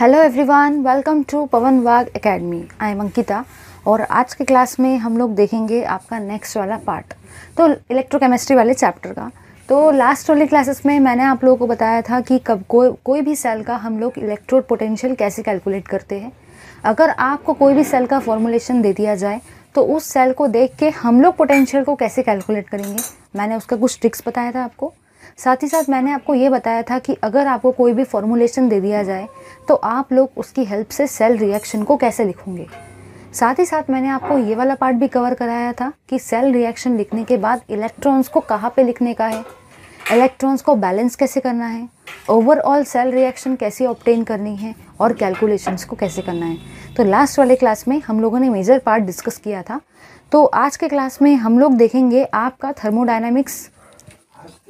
Hello everyone welcome to Pawan Wagh academy I am Ankita और आज के क्लास में हम लोग देखेंगे आपका नेक्स्ट वाला पार्ट तो इलेक्ट्रोकेमिस्ट्री वाले चैप्टर का तो लास्ट वाली क्लासेस में मैंने आप लोगों को बताया था कि कब कोई कोई भी सेल का हम लोग इलेक्ट्रोड पोटेंशियल कैसे कैलकुलेट करते हैं अगर आपको कोई भी सेल का फॉर्मुलेशन दे दिया जाए तो उस सेल को देख के हम लोग पोटेंशियल को कैसे कैलकुलेट करेंगे मैंने उसका कुछ ट्रिक्स बताया था आपको साथ ही साथ मैंने आपको ये बताया था कि अगर आपको कोई भी फॉर्मूलेशन दे दिया जाए तो आप लोग उसकी हेल्प से सेल रिएक्शन को कैसे लिखोगे साथ ही साथ मैंने आपको ये वाला पार्ट भी कवर कराया था कि सेल रिएक्शन लिखने के बाद इलेक्ट्रॉन्स को कहाँ पे लिखने का है इलेक्ट्रॉन्स को बैलेंस कैसे करना है ओवरऑल सेल रिएक्शन कैसे ऑप्टेन करनी है और कैलकुलेशंस को कैसे करना है तो लास्ट वाले क्लास में हम लोगों ने मेजर पार्ट डिस्कस किया था तो आज के क्लास में हम लोग देखेंगे आपका thermodynamics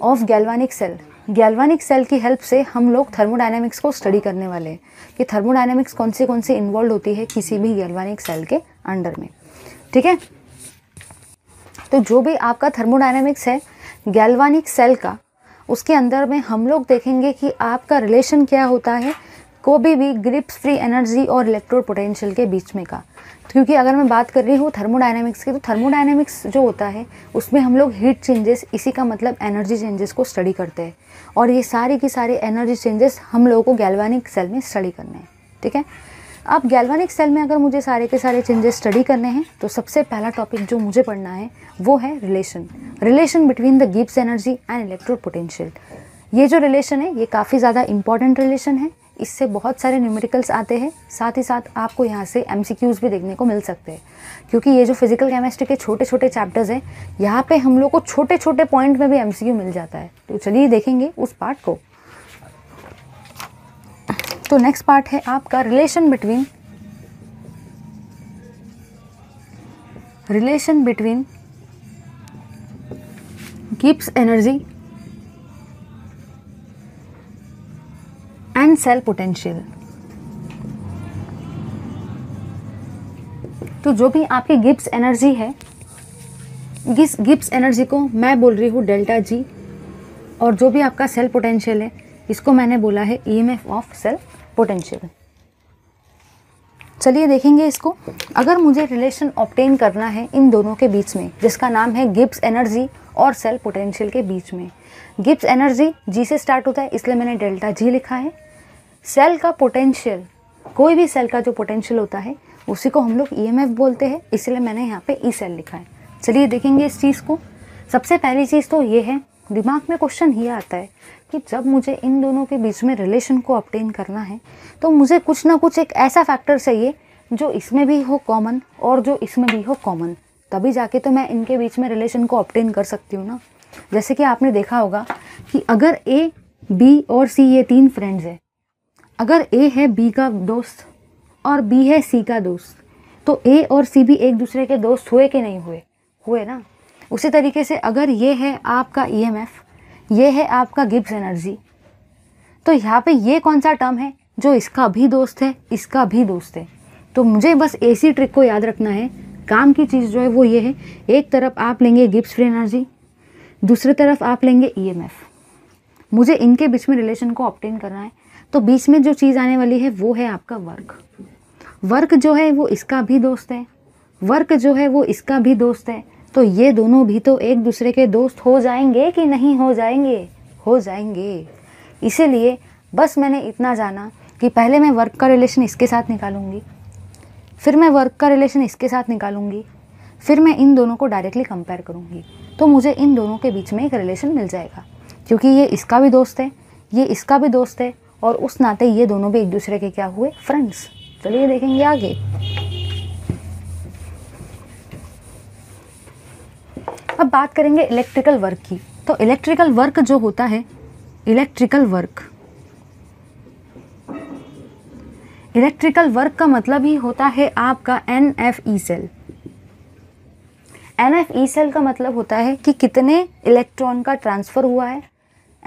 of galvanic cell galvanic cell की हेल्प से हम लोग थर्मोडाइनमिक्स को स्टडी करने वाले हैं कि थर्मोडाइनमिक्स कौन से कौन से इन्वॉल्व होती है किसी भी गैल्वानिक सेल के अंडर में ठीक है तो जो भी आपका थर्मोडाइनमिक्स है गैल्वानिक सेल का उसके अंदर में हम लोग देखेंगे कि आपका रिलेशन क्या होता है को भी ग्रिप्स फ्री एनर्जी और इलेक्ट्रोड पोटेंशियल के बीच में का तो क्योंकि अगर मैं बात कर रही हूँ थर्मोडाइनमिक्स की तो थर्मोडाइनमिक्स जो होता है उसमें हम लोग हीट चेंजेस इसी का मतलब एनर्जी चेंजेस को स्टडी करते हैं और ये सारे की सारे एनर्जी चेंजेस हम लोगों को गैल्वानिक सेल में स्टडी करने हैं ठीक है अब गैल्वानिक सेल में अगर मुझे सारे के सारे चेंजेस स्टडी करने हैं तो सबसे पहला टॉपिक जो मुझे पढ़ना है वो है relation relation between the Gibbs energy and electrode potential ये जो रिलेशन है ये काफ़ी ज़्यादा इंपॉर्टेंट रिलेशन है इससे बहुत सारे न्यूमेरिकल्स आते हैं साथ ही साथ आपको यहाँ से एम भी देखने को मिल सकते हैं क्योंकि ये जो फिजिकल केमिस्ट्री के छोटे छोटे चैप्टर्स हैं यहाँ पे हम लोग को छोटे छोटे पॉइंट में भी एम मिल जाता है तो चलिए देखेंगे उस पार्ट को तो नेक्स्ट पार्ट है आपका relation between relation between Gibbs energy and cell potential तो जो भी आपकी गिप्स एनर्जी है गिस गिब्स एनर्जी को मैं बोल रही हूँ डेल्टा जी और जो भी आपका सेल पोटेंशियल है इसको मैंने बोला है ईएमएफ ऑफ सेल पोटेंशियल चलिए देखेंगे इसको अगर मुझे रिलेशन ऑप्टेन करना है इन दोनों के बीच में जिसका नाम है गिप्स एनर्जी और सेल पोटेंशियल के बीच में गिप्स एनर्जी जी से स्टार्ट होता है इसलिए मैंने डेल्टा जी लिखा है सेल का पोटेंशियल कोई भी सेल का जो पोटेंशियल होता है उसी को हम लोग ई e बोलते हैं इसलिए मैंने यहाँ पे ई e सेल लिखा है चलिए देखेंगे इस चीज़ को सबसे पहली चीज़ तो ये है दिमाग में क्वेश्चन ये आता है कि जब मुझे इन दोनों के बीच में रिलेशन को अपटेन करना है तो मुझे कुछ ना कुछ एक ऐसा फैक्टर चाहिए जो इसमें भी हो कॉमन और जो इसमें भी हो कॉमन तभी जाके तो मैं इनके बीच में रिलेशन को अपटेन कर सकती हूँ ना जैसे कि आपने देखा होगा कि अगर ए बी और सी ये तीन फ्रेंड्स हैं अगर ए है बी का दोस्त और बी है सी का दोस्त तो ए और सी भी एक दूसरे के दोस्त हुए कि नहीं हुए हुए ना उसी तरीके से अगर ये है आपका ई एम एफ़ ये है आपका गिब्स एनर्जी तो यहाँ पे ये कौन सा टर्म है जो इसका भी दोस्त है इसका भी दोस्त है तो मुझे बस एसी ट्रिक को याद रखना है काम की चीज़ जो है वो ये है एक तरफ आप लेंगे गिब्स फ्री एनर्जी दूसरी तरफ आप लेंगे ई एम एफ़ मुझे इनके बीच में रिलेशन को ऑप्टेन करना है तो बीच में जो चीज़ आने वाली है वो है आपका वर्क वर्क जो है वो इसका भी दोस्त है वर्क जो है वो इसका भी दोस्त है तो ये दोनों भी तो एक दूसरे के दोस्त हो जाएंगे कि नहीं हो जाएंगे हो जाएंगे इसीलिए बस मैंने इतना जाना कि पहले मैं वर्क का रिलेशन इसके साथ निकालूंगी फिर मैं वर्क का रिलेशन इसके साथ निकालूंगी फिर मैं इन दोनों को डायरेक्टली कंपेयर करूंगी तो मुझे इन दोनों के बीच में एक रिलेशन मिल जाएगा क्योंकि ये इसका भी दोस्त है ये इसका भी दोस्त है और उस नाते ये दोनों भी एक दूसरे के क्या हुए फ्रेंड्स चलिए देखेंगे आगे अब बात करेंगे इलेक्ट्रिकल वर्क की तो इलेक्ट्रिकल वर्क जो होता है इलेक्ट्रिकल वर्क इलेक्ट्रिकल वर्क का मतलब ही होता है आपका n F E cell n F E cell का मतलब होता है कि कितने इलेक्ट्रॉन का ट्रांसफ़र हुआ है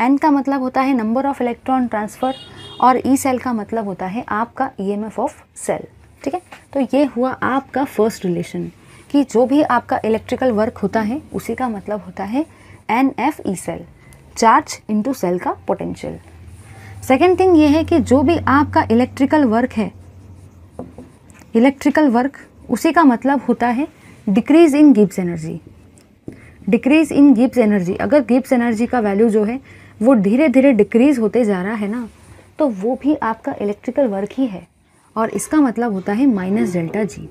एन का मतलब होता है नंबर ऑफ इलेक्ट्रॉन ट्रांसफ़र और ई e सेल का मतलब होता है आपका ई ऑफ सेल ठीक है तो ये हुआ आपका फर्स्ट रिलेशन कि जो भी आपका इलेक्ट्रिकल वर्क होता है उसी का मतलब होता है n F E cell charge into cell का पोटेंशियल सेकेंड थिंग ये है कि जो भी आपका इलेक्ट्रिकल वर्क है इलेक्ट्रिकल वर्क उसी का मतलब होता है decrease in Gibbs energy decrease in Gibbs energy अगर गिब्स एनर्जी का वैल्यू जो है वो धीरे धीरे डिक्रीज़ होते जा रहा है ना तो वो भी आपका इलेक्ट्रिकल वर्क ही है और इसका मतलब होता है माइनस डेल्टा जी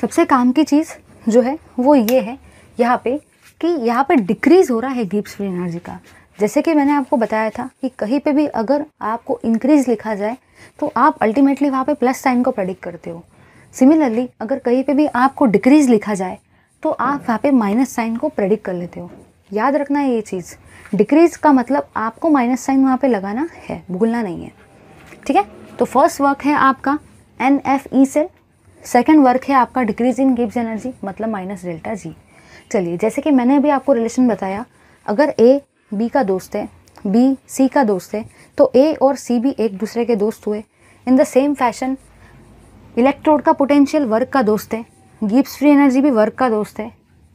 सबसे काम की चीज़ जो है वो ये है यहाँ पे कि यहाँ पे डिक्रीज़ हो रहा है गिप्स फ्री एनर्जी का जैसे कि मैंने आपको बताया था कि कहीं पे भी अगर आपको इंक्रीज़ लिखा जाए तो आप अल्टीमेटली वहाँ पे प्लस साइन को प्रेडिक्ट करते हो सिमिलरली अगर कहीं पे भी आपको डिक्रीज़ लिखा जाए तो आप वहाँ पे माइनस साइन को प्रेडिक्ट कर लेते हो याद रखना है ये चीज़ डिक्रीज का मतलब आपको माइनस साइन वहाँ पे लगाना है भूलना नहीं है ठीक है तो फर्स्ट वर्क है आपका n F E cell second work है आपका डिक्रीज इन गिब्स एनर्जी मतलब माइनस डेल्टा जी चलिए जैसे कि मैंने अभी आपको रिलेशन बताया अगर ए बी का दोस्त है बी सी का दोस्त है तो ए और सी भी एक दूसरे के दोस्त हुए in the same fashion electrode का पोटेंशियल वर्क का दोस्त है गिब्स फ्री एनर्जी भी वर्क का दोस्त है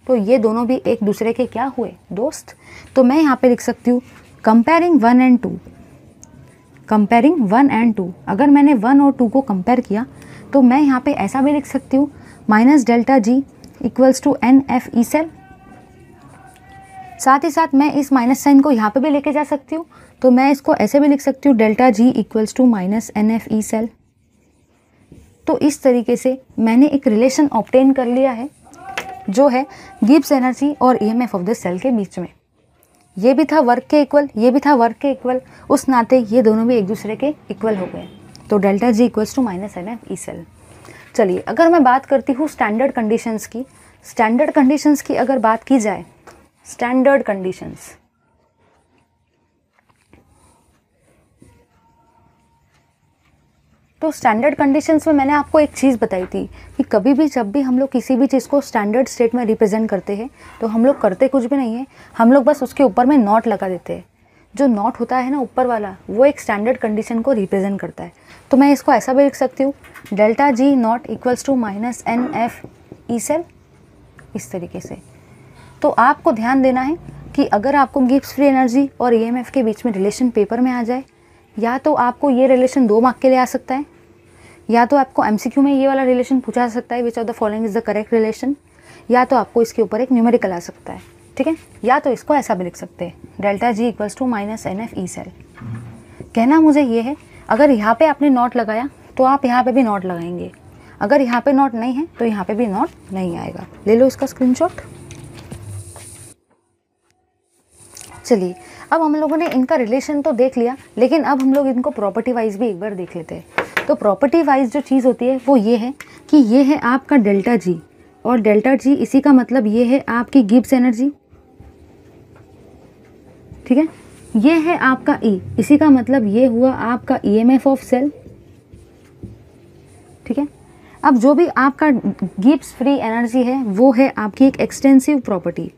तो ये दोनों भी एक दूसरे के क्या हुए दोस्त तो मैं यहाँ पे लिख सकती हूँ comparing one and two comparing one and two अगर मैंने वन और टू को कंपेयर किया तो मैं यहाँ पे ऐसा भी लिख सकती हूँ minus delta G equals to n F E cell साथ ही साथ मैं इस माइनस साइन को यहाँ पे भी लेके जा सकती हूँ तो मैं इसको ऐसे भी लिख सकती हूँ delta G equals to minus N F E cell तो इस तरीके से मैंने एक रिलेशन ऑप्टेन कर लिया है जो है गिब्स एनर्जी और ईएमएफ ऑफ द सेल के बीच में ये भी था वर्क के इक्वल ये भी था वर्क के इक्वल उस नाते ये दोनों भी एक दूसरे के इक्वल हो गए तो delta G equals to minus N F E cell चलिए अगर मैं बात करती हूँ स्टैंडर्ड कंडीशंस की स्टैंडर्ड कंडीशंस की अगर बात की जाए स्टैंडर्ड कंडीशंस तो स्टैंडर्ड कंडीशंस में मैंने आपको एक चीज़ बताई थी कि कभी भी जब भी हम लोग किसी भी चीज़ को स्टैंडर्ड स्टेट में रिप्रेजेंट करते हैं तो हम लोग करते कुछ भी नहीं है हम लोग बस उसके ऊपर में नॉट लगा देते हैं जो नॉट होता है ना ऊपर वाला वो एक स्टैंडर्ड कंडीशन को रिप्रेजेंट करता है तो मैं इसको ऐसा भी लिख सकती हूँ delta G not equals to minus N F E cell इस तरीके से तो आपको ध्यान देना है कि अगर आपको गिप्स फ्री एनर्जी और ई e के बीच में रिलेशन पेपर में आ जाए या तो आपको ये रिलेशन दो मार्क के लिए आ सकता है या तो आपको एम में ये वाला रिलेशन पूछा जा सकता है which of the following is the correct relation या तो आपको इसके ऊपर एक न्यूमेरिकल आ सकता है ठीक है या तो इसको ऐसा भी लिख सकते हैं delta G equals to minus N F E cell कहना मुझे ये है अगर यहाँ पे आपने नॉट लगाया तो आप यहाँ पे भी नॉट लगाएंगे अगर यहाँ पे नॉट नहीं है तो यहाँ पे भी नॉट नहीं आएगा ले लो इसका स्क्रीनशॉट चलिए अब हम लोगों ने इनका रिलेशन तो देख लिया लेकिन अब हम लोग इनको प्रॉपर्टी वाइज भी एक बार देख लेते हैं तो प्रॉपर्टी वाइज जो चीज़ होती है वो ये है कि ये है आपका डेल्टा जी और डेल्टा जी इसी का मतलब ये है आपकी गिब्स एनर्जी ठीक है ये है आपका ई e, इसी का मतलब ये हुआ आपका E M F of cell ठीक है अब जो भी आपका गिब्स फ्री एनर्जी है वो है आपकी एक extensive property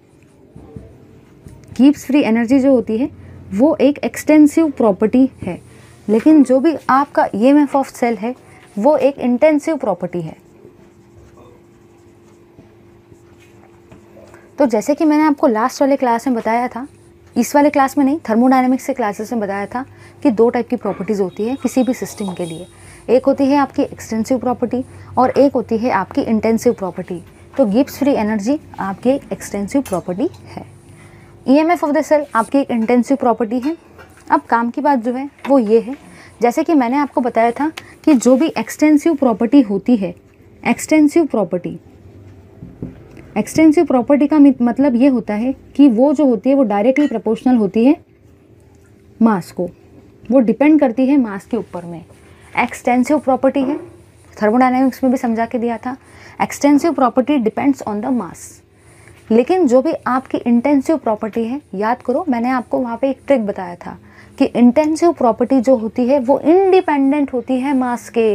Gibbs free energy जो होती है वो एक एक्सटेंसिव प्रॉपर्टी है लेकिन जो भी आपका ई एम ऑफ सेल है वो एक इंटेंसिव प्रॉपर्टी है तो जैसे कि मैंने आपको लास्ट वाले क्लास में बताया था इस वाले क्लास में नहीं थर्मोडाइनमिक्स के क्लासेस में बताया था कि दो टाइप की प्रॉपर्टीज़ होती है किसी भी सिस्टम के लिए एक होती है आपकी एक्सटेंसिव प्रॉपर्टी और एक होती है आपकी इंटेंसिव प्रॉपर्टी तो गिप्स फ्री एनर्जी आपकी एक्सटेंसिव प्रॉपर्टी है ईएमएफ ऑफ द सेल आपकी एक इंटेंसिव प्रॉपर्टी है अब काम की बात जो है वो ये है जैसे कि मैंने आपको बताया था कि जो भी एक्सटेंसिव प्रॉपर्टी होती है एक्सटेंसिव प्रॉपर्टी एक्सटेंसिव प्रॉपर्टी का मतलब ये होता है कि वो जो होती है वो डायरेक्टली प्रपोर्शनल होती है मास को वो डिपेंड करती है मास के ऊपर में एक्सटेंसिव प्रॉपर्टी है थर्मोडाइनमिक्स में भी समझा के दिया था extensive property depends on the mass लेकिन जो भी आपकी इंटेंसिव प्रॉपर्टी है याद करो मैंने आपको वहाँ पे एक ट्रिक बताया था कि इंटेंसिव प्रॉपर्टी जो होती है वो इंडिपेंडेंट होती है मास के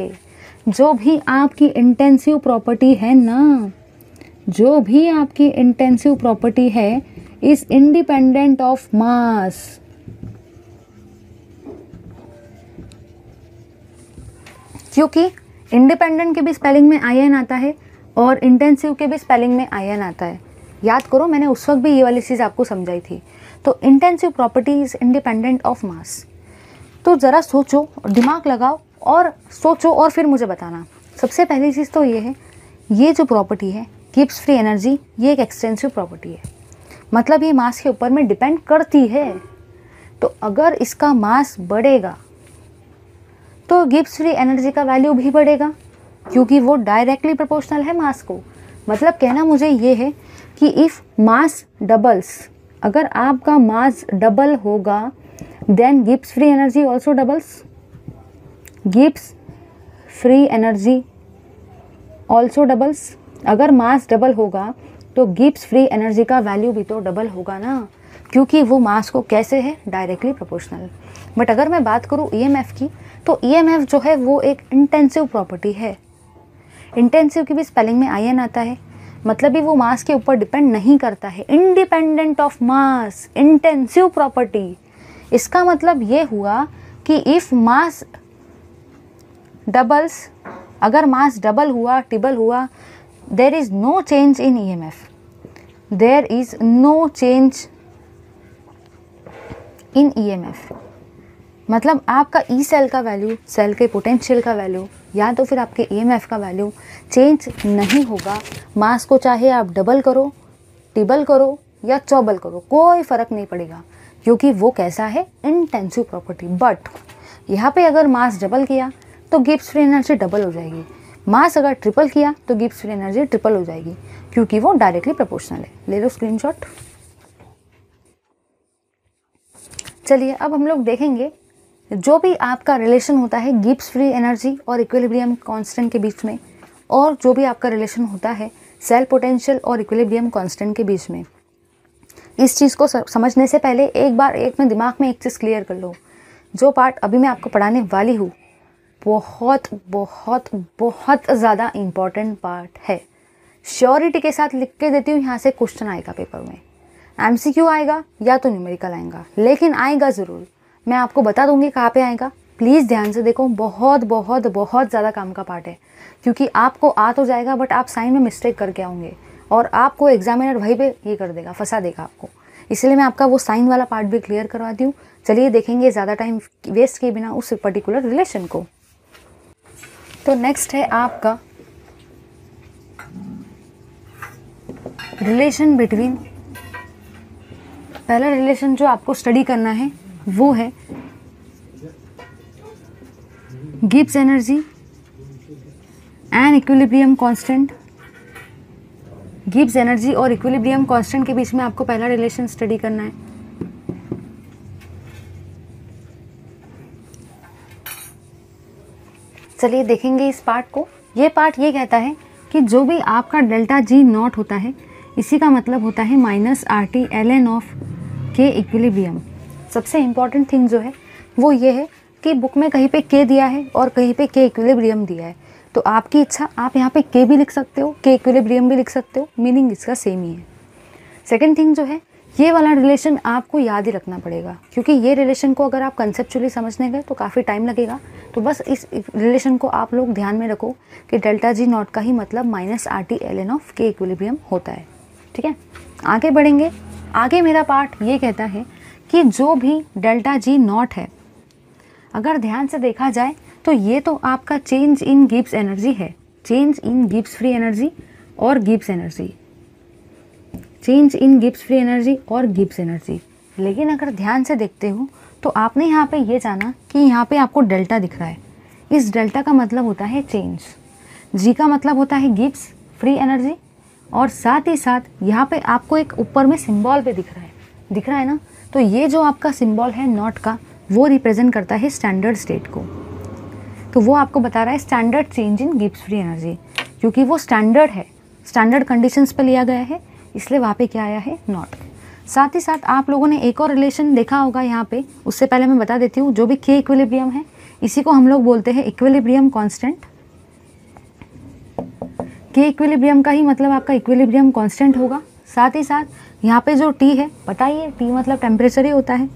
जो भी आपकी इंटेंसिव प्रॉपर्टी है ना जो भी आपकी इंटेंसिव प्रॉपर्टी है इज इंडिपेंडेंट ऑफ मास क्योंकि इंडिपेंडेंट के भी स्पेलिंग में आयन आता है और इंटेंसिव के भी स्पेलिंग में आयन आता है याद करो मैंने उस वक्त भी ये वाली चीज़ आपको समझाई थी तो intensive property is independent of mass तो ज़रा सोचो दिमाग लगाओ और सोचो और फिर मुझे बताना सबसे पहली चीज़ तो ये है ये जो प्रॉपर्टी है गिप्स फ्री एनर्जी ये एक एक्सटेंसिव प्रॉपर्टी है मतलब ये मास के ऊपर में डिपेंड करती है तो अगर इसका मास बढ़ेगा तो गिप्स फ्री एनर्जी का वैल्यू भी बढ़ेगा क्योंकि वो डायरेक्टली प्रोपोर्शनल है मास को मतलब कहना मुझे ये है कि इफ़ मास डबल्स अगर आपका मास डबल होगा then Gibbs free energy also doubles Gibbs free energy also doubles अगर मास डबल होगा तो गिप्स फ्री एनर्जी का वैल्यू भी तो डबल होगा ना क्योंकि वो मास को कैसे है डायरेक्टली प्रोपोर्शनल बट अगर मैं बात करूँ ईएमएफ e की तो ईएमएफ e जो है वो एक इंटेंसिव प्रॉपर्टी है इंटेंसिव की भी स्पेलिंग में आई एन आता है मतलब ये वो मास के ऊपर डिपेंड नहीं करता है independent of mass intensive property इसका मतलब ये हुआ कि इफ़ मास डबल्स अगर मास डबल हुआ टिबल हुआ there is no change in E M F there is no change in E M F मतलब आपका ई e सेल का वैल्यू सेल के पोटेंशियल का वैल्यू या तो फिर आपके ई e का वैल्यू चेंज नहीं होगा मास को चाहे आप डबल करो टिबल करो या चौबल करो कोई फ़र्क नहीं पड़ेगा क्योंकि वो कैसा है इंटेंसिव प्रॉपर्टी बट यहाँ पे अगर मास डबल किया तो गिप्स फ्री एनर्जी डबल हो जाएगी मास अगर ट्रिपल किया तो गिप्स फ्री एनर्जी ट्रिपल हो जाएगी क्योंकि वो डायरेक्टली प्रोपोर्शनल है ले लो स्क्रीनशॉट चलिए अब हम लोग देखेंगे जो भी आपका रिलेशन होता है गिप्स फ्री एनर्जी और इक्विलिब्रियम कांस्टेंट के बीच में और जो भी आपका रिलेशन होता है सेल पोटेंशियल और इक्विलिब्रियम कांस्टेंट के बीच में इस चीज़ को समझने से पहले एक बार एक में दिमाग में एक चीज़ क्लियर कर लो जो पार्ट अभी मैं आपको पढ़ाने वाली हूँ बहुत बहुत बहुत ज़्यादा इम्पॉर्टेंट पार्ट है श्योरिटी के साथ लिख के देती हूँ यहाँ से क्वेश्चन आएगा पेपर में एम आएगा या तो न्यूमेरिकल आएगा लेकिन आएगा ज़रूर मैं आपको बता दूंगी कहाँ पे आएगा प्लीज़ ध्यान से देखो बहुत बहुत बहुत ज़्यादा काम का पार्ट है क्योंकि आपको आ तो जाएगा बट आप साइन में मिस्टेक करके आओगे और आपको एग्जामिनर वहीं पे ये कर देगा फंसा देगा आपको इसलिए मैं आपका वो साइन वाला पार्ट भी क्लियर करवा दूँ चलिए देखेंगे ज़्यादा टाइम वेस्ट किए बिना उस पर्टिकुलर रिलेशन को तो नेक्स्ट है आपका रिलेशन बिटवीन पहला रिलेशन जो आपको स्टडी करना है वो है Gibbs energy and equilibrium constant Gibbs energy और इक्विलिब्रियम कांस्टेंट के बीच में आपको पहला रिलेशन स्टडी करना है चलिए देखेंगे इस पार्ट को ये पार्ट ये कहता है कि जो भी आपका डेल्टा जी नॉट होता है इसी का मतलब होता है minus R T L N of के इक्विलिब्रियम सबसे इम्पॉर्टेंट थिंग जो है वो ये है कि बुक में कहीं पे के दिया है और कहीं पे के इक्विलिब्रियम दिया है तो आपकी इच्छा आप यहाँ पे के भी लिख सकते हो के इक्विलिब्रियम भी लिख सकते हो मीनिंग इसका सेम ही है सेकेंड थिंग जो है ये वाला रिलेशन आपको याद ही रखना पड़ेगा क्योंकि ये रिलेशन को अगर आप कंसेप्चुअली समझने गए तो काफ़ी टाइम लगेगा तो बस इस रिलेशन को आप लोग ध्यान में रखो कि डेल्टा जी नॉट का ही मतलब minus R T L N of के इक्विलिब्रियम होता है ठीक है आगे बढ़ेंगे आगे मेरा पार्ट ये कहता है कि जो भी डेल्टा जी नॉट है अगर ध्यान से देखा जाए तो ये तो आपका चेंज इन गिब्स एनर्जी है change in Gibbs free energy और Gibbs energy change in Gibbs free energy और गिब्स एनर्जी लेकिन अगर ध्यान से देखते हो तो आपने यहाँ पे ये जाना कि यहाँ पे आपको डेल्टा दिख रहा है इस डेल्टा का मतलब होता है चेंज जी का मतलब होता है गिब्स फ्री एनर्जी और साथ ही साथ यहाँ पे आपको एक ऊपर में सिम्बॉल पे दिख रहा है दिख रहा है ना तो ये जो आपका सिम्बॉल है नॉट का वो रिप्रेजेंट करता है स्टैंडर्ड स्टेट को तो वो आपको बता रहा है standard change in Gibbs free energy क्योंकि वो स्टैंडर्ड है स्टैंडर्ड कंडीशंस पर लिया गया है इसलिए वहाँ पे क्या आया है नॉट साथ ही साथ आप लोगों ने एक और रिलेशन देखा होगा यहाँ पे उससे पहले मैं बता देती हूँ जो भी के इक्विलिब्रियम है इसी को हम लोग बोलते हैं इक्विलिब्रियम कांस्टेंट के इक्विलिब्रियम का ही मतलब आपका इक्विलिब्रियम कांस्टेंट होगा साथ ही साथ यहाँ पे जो टी है पता ही है टी मतलब टेम्परेचर ही होता है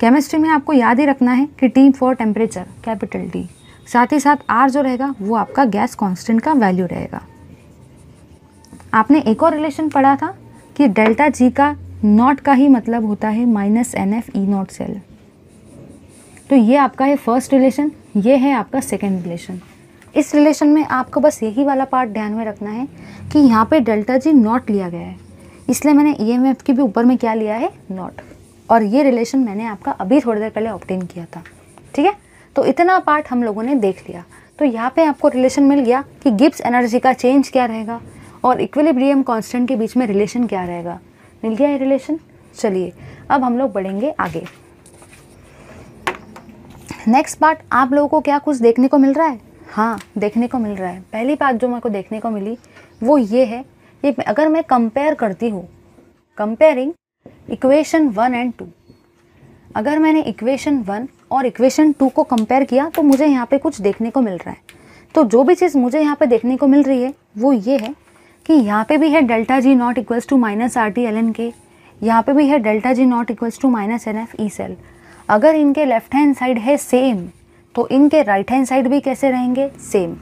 केमिस्ट्री में आपको याद ही रखना है कि T for temperature capital T साथ ही साथ आर जो रहेगा वो आपका गैस कॉन्स्टेंट का वैल्यू रहेगा आपने एक और रिलेशन पढ़ा था कि डेल्टा जी का नॉट का ही मतलब होता है minus N F E not cell तो ये आपका है फर्स्ट रिलेशन ये है आपका सेकेंड रिलेशन इस रिलेशन में आपको बस यही वाला पार्ट ध्यान में रखना है कि यहाँ पे डेल्टा जी नॉट लिया गया है इसलिए मैंने ई e के भी ऊपर में क्या लिया है नॉट और ये रिलेशन मैंने आपका अभी थोड़ी देर पहले ऑप्टेन किया था ठीक है तो इतना पार्ट हम लोगों ने देख लिया तो यहाँ पे आपको रिलेशन मिल गया कि गिब्स एनर्जी का चेंज क्या रहेगा और इक्विलिब्रियम कांस्टेंट के बीच में रिलेशन क्या रहेगा मिल गया ये रिलेशन चलिए अब हम लोग बढ़ेंगे आगे नेक्स्ट पार्ट आप लोगों को क्या कुछ देखने को मिल रहा है हाँ देखने को मिल रहा है पहली बात जो मेरे को देखने को मिली वो ये है ये अगर मैं कंपेयर करती हूँ comparing equation one and two अगर मैंने इक्वेशन वन और इक्वेशन टू को कंपेयर किया तो मुझे यहाँ पे कुछ देखने को मिल रहा है तो जो भी चीज़ मुझे यहाँ पे देखने को मिल रही है वो ये है कि यहाँ पे भी है delta G not equals to minus R T L N K यहाँ पे भी है delta G not equals to minus N F E cell अगर इनके लेफ्ट हैंड साइड है सेम तो इनके राइट हैंड साइड भी कैसे रहेंगे सेम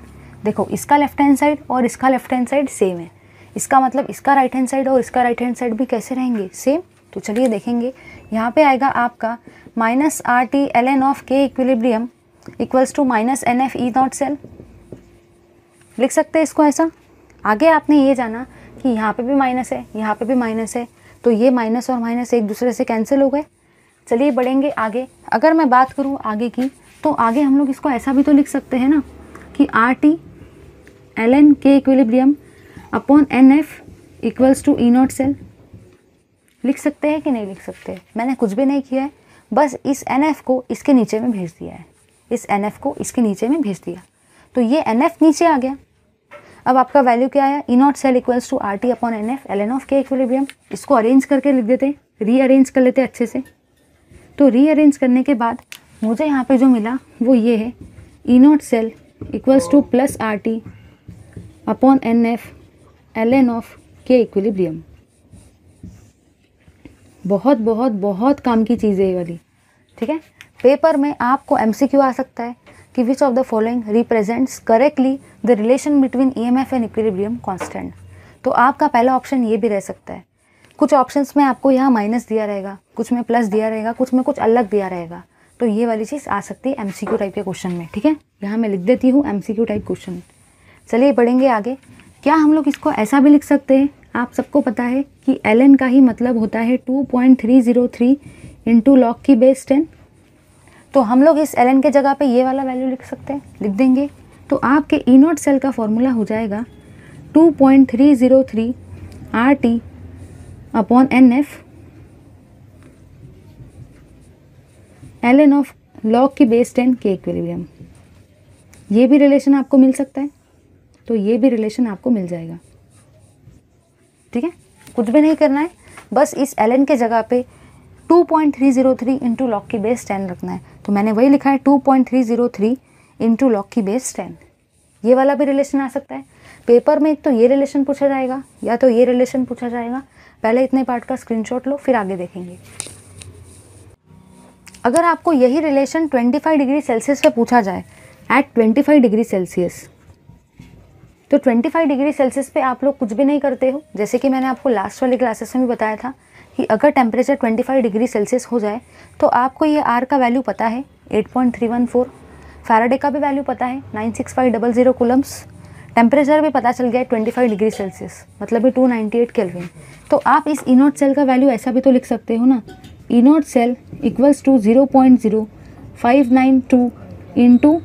देखो इसका लेफ्ट हैंड साइड और इसका लेफ्ट हैंड साइड सेम है इसका मतलब इसका राइट हैंड साइड और इसका राइट हैंड साइड भी कैसे रहेंगे सेम तो चलिए देखेंगे यहाँ पे आएगा आपका minus R T L N of के equilibrium equals to minus N F E not cell लिख सकते हैं इसको ऐसा आगे आपने ये जाना कि यहाँ पे भी माइनस है यहाँ पे भी माइनस है तो ये माइनस और माइनस एक दूसरे से कैंसिल हो गए चलिए बढ़ेंगे आगे अगर मैं बात करूँ आगे की तो आगे हम लोग इसको ऐसा भी तो लिख सकते हैं ना कि R T L N K equilibrium upon N F equals to E not cell लिख सकते हैं कि नहीं लिख सकते मैंने कुछ भी नहीं किया है बस इस एन एफ को इसके नीचे में भेज दिया है इस एन एफ को इसके नीचे में भेज दिया तो ये एन एफ नीचे आ गया अब आपका वैल्यू क्या आया E not cell equals to R T upon N F L N of के इक्विलिब्रियम इसको अरेंज करके लिख देते रीअरेंज कर लेते अच्छे से तो रीअरेंज करने के बाद मुझे यहाँ पे जो मिला वो ये है E not cell equals to plus R T upon N F L N of के इक्विलिब्रियम बहुत बहुत बहुत काम की चीज़ है ये वाली ठीक है पेपर में आपको क्यू आ सकता है कि which of the following represents correctly the relation between E M F and equilibrium constant तो आपका पहला ऑप्शन ये भी रह सकता है कुछ ऑप्शंस में आपको यहाँ माइनस दिया रहेगा कुछ में प्लस दिया रहेगा कुछ में कुछ अलग दिया रहेगा तो ये वाली चीज़ आ सकती है एमसीक्यू टाइप के क्वेश्चन में ठीक है यहाँ मैं लिख देती हूँ एमसीक्यू टाइप क्वेश्चन चलिए पढ़ेंगे आगे क्या हम लोग इसको ऐसा भी लिख सकते हैं आप सबको पता है कि एल का ही मतलब होता है two point three zero three two log की बेस टेन तो हम लोग इस एल के जगह पे ये वाला वैल्यू लिख सकते हैं लिख देंगे तो आपके ई नॉट सेल का फॉर्मूला हो जाएगा two point three zero three R T upon N F L N of log की बेस टेन के इक्विलिब्रियम ये भी रिलेशन आपको मिल सकता है तो ये भी रिलेशन आपको मिल जाएगा ठीक है कुछ भी नहीं करना है बस इस एल के जगह पे 2.303 point three zero three into log की बेस टेन रखना है तो मैंने वही लिखा है 2.303 point three zero three into log की बेस टेन ये वाला भी रिलेशन आ सकता है पेपर में एक तो ये रिलेशन पूछा जाएगा या तो ये रिलेशन पूछा जाएगा पहले इतने पार्ट का स्क्रीनशॉट लो फिर आगे देखेंगे अगर आपको यही रिलेशन 25 डिग्री सेल्सियस पे पूछा जाए एट 25 डिग्री सेल्सियस तो 25 डिग्री सेल्सियस पे आप लोग कुछ भी नहीं करते हो जैसे कि मैंने आपको लास्ट वाली क्लासेस में भी बताया था कि अगर टेम्परेचर 25 डिग्री सेल्सियस हो जाए तो आपको ये आर का वैल्यू पता है 8.314 फैराडे का भी वैल्यू पता है six double zero coulombs temperature भी पता चल गया है फाइव डिग्री सेल्सियस मतलब टू नाइन्टी एट केल्विन तो आप इस इनोट सेल का वैल्यू ऐसा भी तो लिख सकते हो ना E naught cell equals to zero point zero five nine two two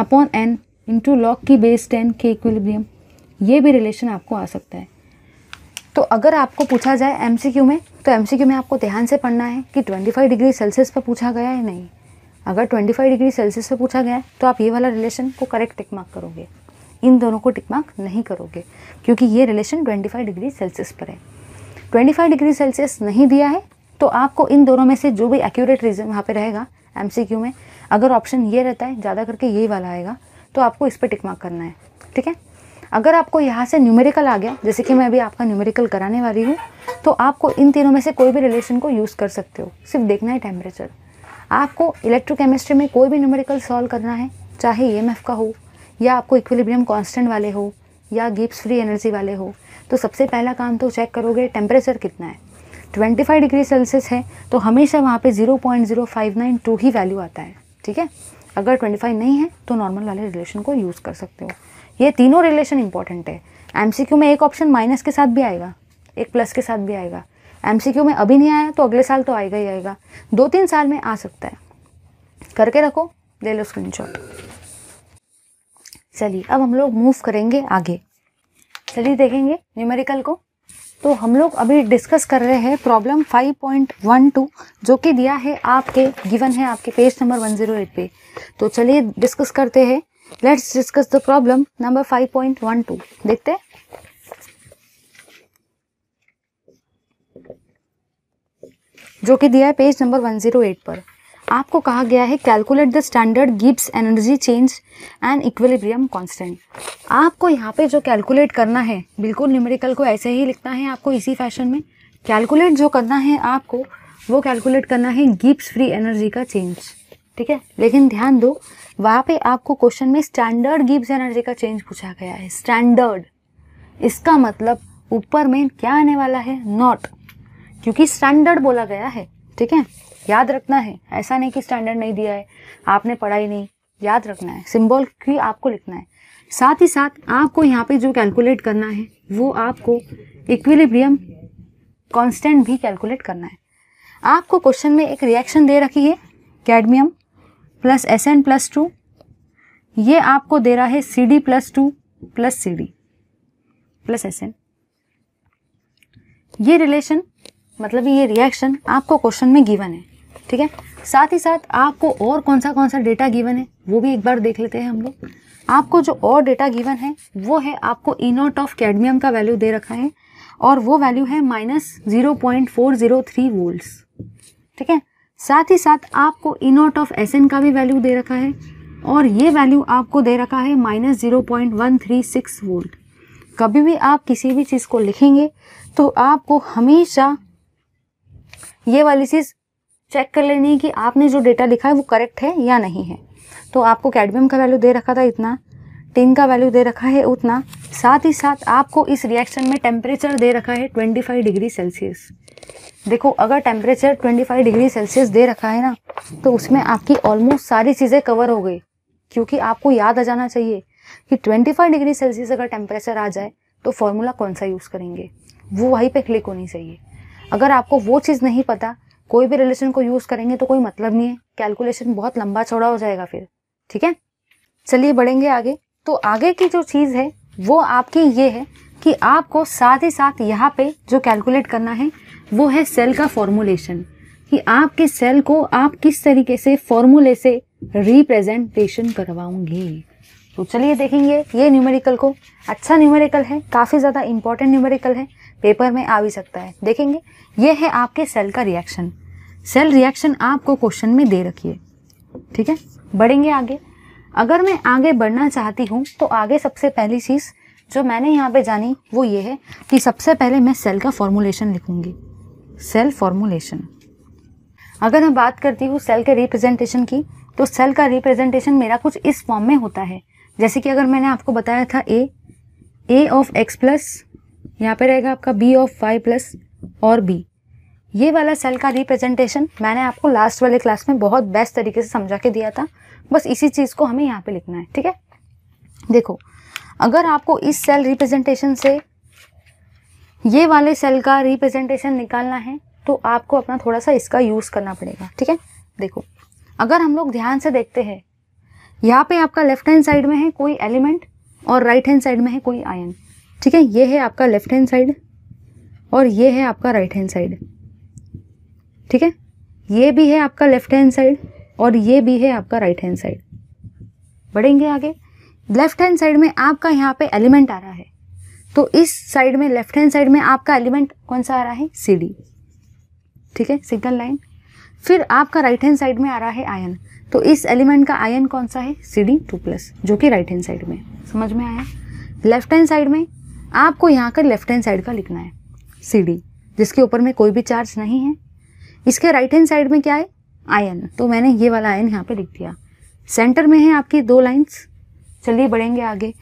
upon N into log की बेस टेन के इक्विलिब्रियम ये भी रिलेशन आपको आ सकता है तो अगर आपको पूछा जाए एम में तो एम में आपको ध्यान से पढ़ना है कि 25 डिग्री सेल्सियस पर पूछा गया है नहीं अगर 25 डिग्री सेल्सियस पर पूछा गया है तो आप ये वाला रिलेशन को करेक्ट टिक मार्क करोगे इन दोनों को टिक मार्क नहीं करोगे क्योंकि ये रिलेशन 25 डिग्री सेल्सियस पर है 25 डिग्री सेल्सियस नहीं दिया है तो आपको इन दोनों में से जो भी एक्यूरेट रीज़न वहाँ पर रहेगा एम में अगर ऑप्शन ये रहता है ज़्यादा करके यही वाला आएगा तो आपको इस पर टिकमा करना है ठीक है अगर आपको यहाँ से न्यूमेरिकल आ गया जैसे कि मैं अभी आपका न्यूमेरिकल कराने वाली हूँ तो आपको इन तीनों में से कोई भी रिलेशन को यूज़ कर सकते हो सिर्फ देखना है टेम्परेचर आपको इलेक्ट्रोकेमिस्ट्री में कोई भी न्यूमेरिकल सॉल्व करना है चाहे ई e का हो या आपको इक्विलिब्रियम कांस्टेंट वाले हो या गिप्स फ्री एनर्जी वाले हो तो सबसे पहला काम तो चेक करोगे टेम्परेचर कितना है 25 डिग्री सेल्सियस है तो हमेशा वहाँ पे 0.0592 ही वैल्यू आता है ठीक है अगर 25 नहीं है तो नॉर्मल वाले रिलेशन को यूज़ कर सकते हो ये तीनों रिलेशन इंपॉर्टेंट है एमसीक्यू में एक ऑप्शन माइनस के साथ भी आएगा एक प्लस के साथ भी आएगा एमसीक्यू में अभी नहीं आया तो अगले साल तो आएगा ही आएगा दो तीन साल में आ सकता है करके रखो ले लो शॉट चलिए अब हम लोग मूव करेंगे आगे चलिए देखेंगे न्यूमेरिकल को तो हम लोग अभी डिस्कस कर रहे हैं प्रॉब्लम 5.12 जो कि दिया है आपके गिवन है आपके पेज नंबर 108 पे तो चलिए डिस्कस करते हैं let's discuss the problem number 5.12 देखते हैं जो कि दिया है पेज नंबर 108 पर आपको कहा गया है calculate the standard Gibbs energy change and equilibrium constant आपको यहाँ पे जो कैलकुलेट करना है बिल्कुल न्यूमेरिकल को ऐसे ही लिखना है आपको इसी फैशन में कैलकुलेट जो करना है आपको वो कैलकुलेट करना है गिब्स फ्री एनर्जी का चेंज ठीक है लेकिन ध्यान दो वहाँ पे आपको क्वेश्चन में स्टैंडर्ड गिब्स एनर्जी का चेंज पूछा गया है स्टैंडर्ड इसका मतलब ऊपर में क्या आने वाला है नॉट क्योंकि स्टैंडर्ड बोला गया है ठीक है याद रखना है ऐसा नहीं कि स्टैंडर्ड नहीं दिया है आपने पढ़ाई नहीं याद रखना है सिंबल की आपको लिखना है साथ ही साथ आपको यहाँ पे जो कैलकुलेट करना है वो आपको इक्विलिब्रियम कांस्टेंट भी कैलकुलेट करना है आपको क्वेश्चन में एक रिएक्शन दे रखी है cadmium plus S N plus two ये आपको दे रहा है C D plus two plus C D plus S N ये रिलेशन मतलब ये रिएक्शन आपको क्वेश्चन में गिवन है ठीक है साथ ही साथ आपको और कौन सा कौन सा डेटा गिवन है वो भी एक बार देख लेते हैं हम लोग आपको जो और डेटा गिवन है वो है आपको इनोट ऑफ कैडमियम का वैल्यू दे रखा है और वो वैल्यू है minus zero point four zero three volt ठीक है साथ ही साथ आपको इनोट ऑफ एस का भी वैल्यू दे रखा है और ये वैल्यू आपको दे रखा है minus zero point one three six volt कभी भी आप किसी भी चीज़ को लिखेंगे तो आपको हमेशा ये वाली चीज़ चेक कर लेनी है कि आपने जो डेटा लिखा है वो करेक्ट है या नहीं है तो आपको कैडमियम का वैल्यू दे रखा था इतना टिन का वैल्यू दे रखा है उतना साथ ही साथ आपको इस रिएक्शन में टेम्परेचर दे रखा है 25 डिग्री सेल्सियस देखो अगर टेम्परेचर 25 डिग्री सेल्सियस दे रखा है ना तो उसमें आपकी ऑलमोस्ट सारी चीज़ें कवर हो गई क्योंकि आपको याद आ जाना चाहिए कि 25 डिग्री सेल्सियस अगर टेम्परेचर आ जाए तो फॉर्मूला कौन सा यूज़ करेंगे वो वहीं पर क्लिक होनी चाहिए अगर आपको वो चीज़ नहीं पता कोई भी रिलेशन को यूज़ करेंगे तो कोई मतलब नहीं है कैलकुलेशन बहुत लंबा चौड़ा हो जाएगा फिर ठीक है चलिए बढ़ेंगे आगे तो आगे की जो चीज़ है वो आपकी ये है कि आपको साथ ही साथ यहाँ पे जो कैलकुलेट करना है वो है सेल का फॉर्मूलेशन कि आपके सेल को आप किस तरीके से फॉर्मूले से रिप्रेजेंटेशन करवाऊंगी तो चलिए देखेंगे ये न्यूमेरिकल को अच्छा न्यूमेरिकल है काफ़ी ज़्यादा इंपॉर्टेंट न्यूमेरिकल है पेपर में आ भी सकता है देखेंगे ये है आपके सेल का रिएक्शन सेल रिएक्शन आपको क्वेश्चन में दे रखिए ठीक है बढ़ेंगे आगे अगर मैं आगे बढ़ना चाहती हूँ तो आगे सबसे पहली चीज़ जो मैंने यहाँ पे जानी वो ये है कि सबसे पहले मैं सेल का फॉर्मूलेशन लिखूँगी सेल फॉर्मूलेशन अगर मैं बात करती हूँ सेल के रिप्रेजेंटेशन की तो सेल का रिप्रेजेंटेशन मेरा कुछ इस फॉर्म में होता है जैसे कि अगर मैंने आपको बताया था A A of X plus यहाँ पे रहेगा आपका बी ऑफ वाई प्लस और बी ये वाला सेल का रिप्रेजेंटेशन मैंने आपको लास्ट वाले क्लास में बहुत बेस्ट तरीके से समझा के दिया था बस इसी चीज़ को हमें यहाँ पे लिखना है ठीक है देखो अगर आपको इस सेल रिप्रेजेंटेशन से ये वाले सेल का रिप्रेजेंटेशन निकालना है तो आपको अपना थोड़ा सा इसका यूज़ करना पड़ेगा ठीक है देखो अगर हम लोग ध्यान से देखते हैं यहाँ पे आपका लेफ्ट हैंड साइड में है कोई एलिमेंट और राइट हैंड साइड में है कोई आयन ठीक है ये है आपका लेफ्ट हैंड साइड और ये है आपका राइट हैंड साइड ठीक है ये भी है आपका लेफ्ट हैंड साइड और ये भी है आपका राइट हैंड साइड बढ़ेंगे आगे लेफ्ट हैंड साइड में आपका यहाँ पे एलिमेंट आ रहा है तो इस साइड में लेफ्ट हैंड साइड में आपका एलिमेंट कौन सा आ रहा है सी डी ठीक है सिग्नल लाइन फिर आपका राइट हैंड साइड में आ रहा है आयन तो इस एलिमेंट का आयन कौन सा है सी डी टू प्लस जो कि राइट हैंड साइड में समझ में आया लेफ्ट हैंड साइड में आपको यहाँ का लेफ्ट हैंड साइड का लिखना है सी डी जिसके ऊपर में कोई भी चार्ज नहीं है इसके राइट हैंड साइड में क्या है आयन तो मैंने ये वाला आयन यहाँ पे लिख दिया सेंटर में है आपकी दो लाइन्स चलिए बढ़ेंगे आगे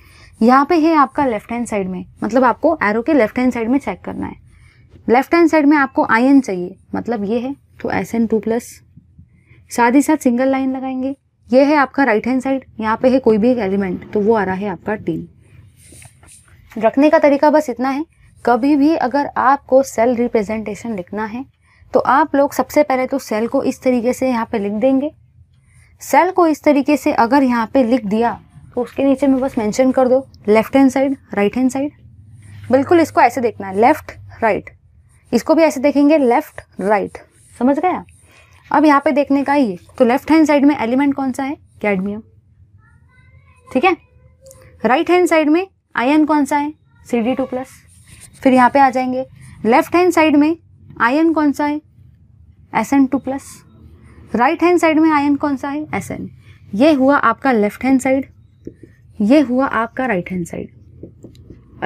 यहाँ पे है आपका लेफ्ट हैंड साइड में मतलब आपको एरो के लेफ्ट हैंड साइड में चेक करना है लेफ्ट हैंड साइड में आपको आयन चाहिए मतलब ये है तो एस एन टू प्लस साथ ही साथ सिंगल लाइन लगाएंगे ये है आपका राइट हैंड साइड यहाँ पे है कोई भी एक एलिमेंट तो वो आ रहा है आपका टीन रखने का तरीका बस इतना है कभी भी अगर आपको सेल रिप्रेजेंटेशन लिखना है तो आप लोग सबसे पहले तो सेल को इस तरीके से यहाँ पे लिख देंगे सेल को इस तरीके से अगर यहाँ पे लिख दिया तो उसके नीचे में बस मेंशन कर दो left hand side right hand side बिल्कुल इसको ऐसे देखना है लेफ्ट राइट इसको भी ऐसे देखेंगे लेफ्ट राइट समझ गया अब यहाँ पे देखने का ये तो लेफ्ट हैंड साइड में एलिमेंट कौन सा है कैडमियम ठीक है राइट हैंड साइड में आयन कौन सा है सी डी टू प्लस फिर यहाँ पे आ जाएंगे लेफ्ट हैंड साइड में आयन कौन सा है S N two plus right hand side में आयन कौन सा है एस एन ये हुआ आपका लेफ्ट हैंड साइड ये हुआ आपका राइट हैंड साइड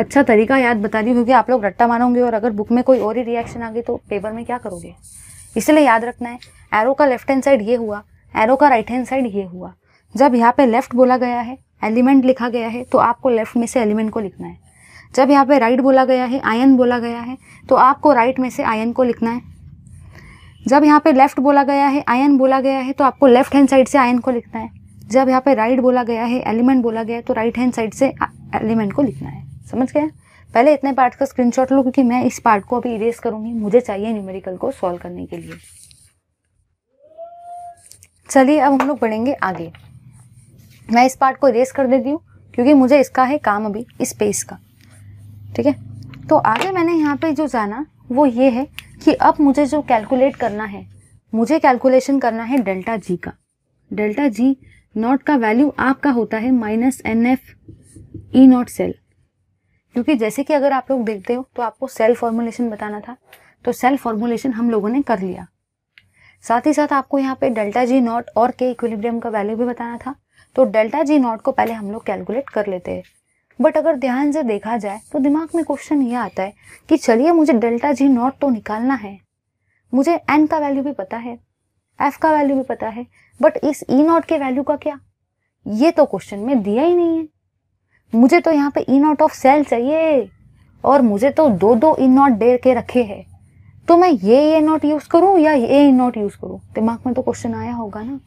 अच्छा तरीका याद बता दी क्योंकि आप लोग रट्टा मारोगे और अगर बुक में कोई और ही रिएक्शन आ गई तो पेपर में क्या करोगे इसलिए याद रखना है एरो का लेफ्ट हैंड साइड ये हुआ एरो का राइट हैंड साइड ये हुआ जब यहाँ पे लेफ्ट बोला गया है एलिमेंट लिखा गया है तो आपको लेफ्ट में से एलिमेंट को लिखना है जब यहाँ पे राइट बोला गया है आयन बोला गया है तो आपको राइट में से आयन को लिखना है जब यहाँ पे लेफ़्ट बोला गया है आयन बोला गया है तो आपको लेफ्ट हैंड साइड से आयन को लिखना है जब यहाँ पे राइट बोला गया है एलिमेंट बोला गया है तो राइट हैंड साइड से एलिमेंट को लिखना है समझ गया पहले इतने पार्ट का स्क्रीन लो क्योंकि मैं इस पार्ट को अभी इरेज करूँगी मुझे चाहिए न्यूमेरिकल को सॉल्व करने के लिए चलिए अब हम लोग बढ़ेंगे आगे मैं इस पार्ट को इरेज कर देती हूँ क्योंकि मुझे इसका है काम अभी इस का ठीक है तो आगे मैंने यहाँ पे जो जाना वो ये है कि अब मुझे जो कैलकुलेट करना है मुझे कैलकुलेशन करना है डेल्टा जी का डेल्टा जी नॉट का वैल्यू आपका होता है minus N F E not cell क्योंकि जैसे कि अगर आप लोग देखते हो तो आपको सेल फॉर्मुलेशन बताना था तो सेल फॉर्मुलेशन हम लोगों ने कर लिया साथ ही साथ आपको यहाँ पे डेल्टा जी नॉट और के इक्विलिब्रियम का वैल्यू भी बताना था तो डेल्टा जी नॉट को पहले हम लोग कैलकुलेट कर लेते हैं बट अगर ध्यान से देखा जाए तो दिमाग में क्वेश्चन ये आता है कि चलिए मुझे डेल्टा जी नॉट तो निकालना है मुझे एन का वैल्यू भी पता है एफ का वैल्यू भी पता है बट इस ई e नॉट के वैल्यू का क्या ये तो क्वेश्चन में दिया ही नहीं है मुझे तो यहाँ पे ई नॉट ऑफ सेल चाहिए और मुझे तो दो दो ई नॉट डेर के रखे हैं तो मैं ये ये नॉट यूज़ करूँ या ये ई नॉट यूज़ करूँ दिमाग में तो क्वेश्चन आया होगा ना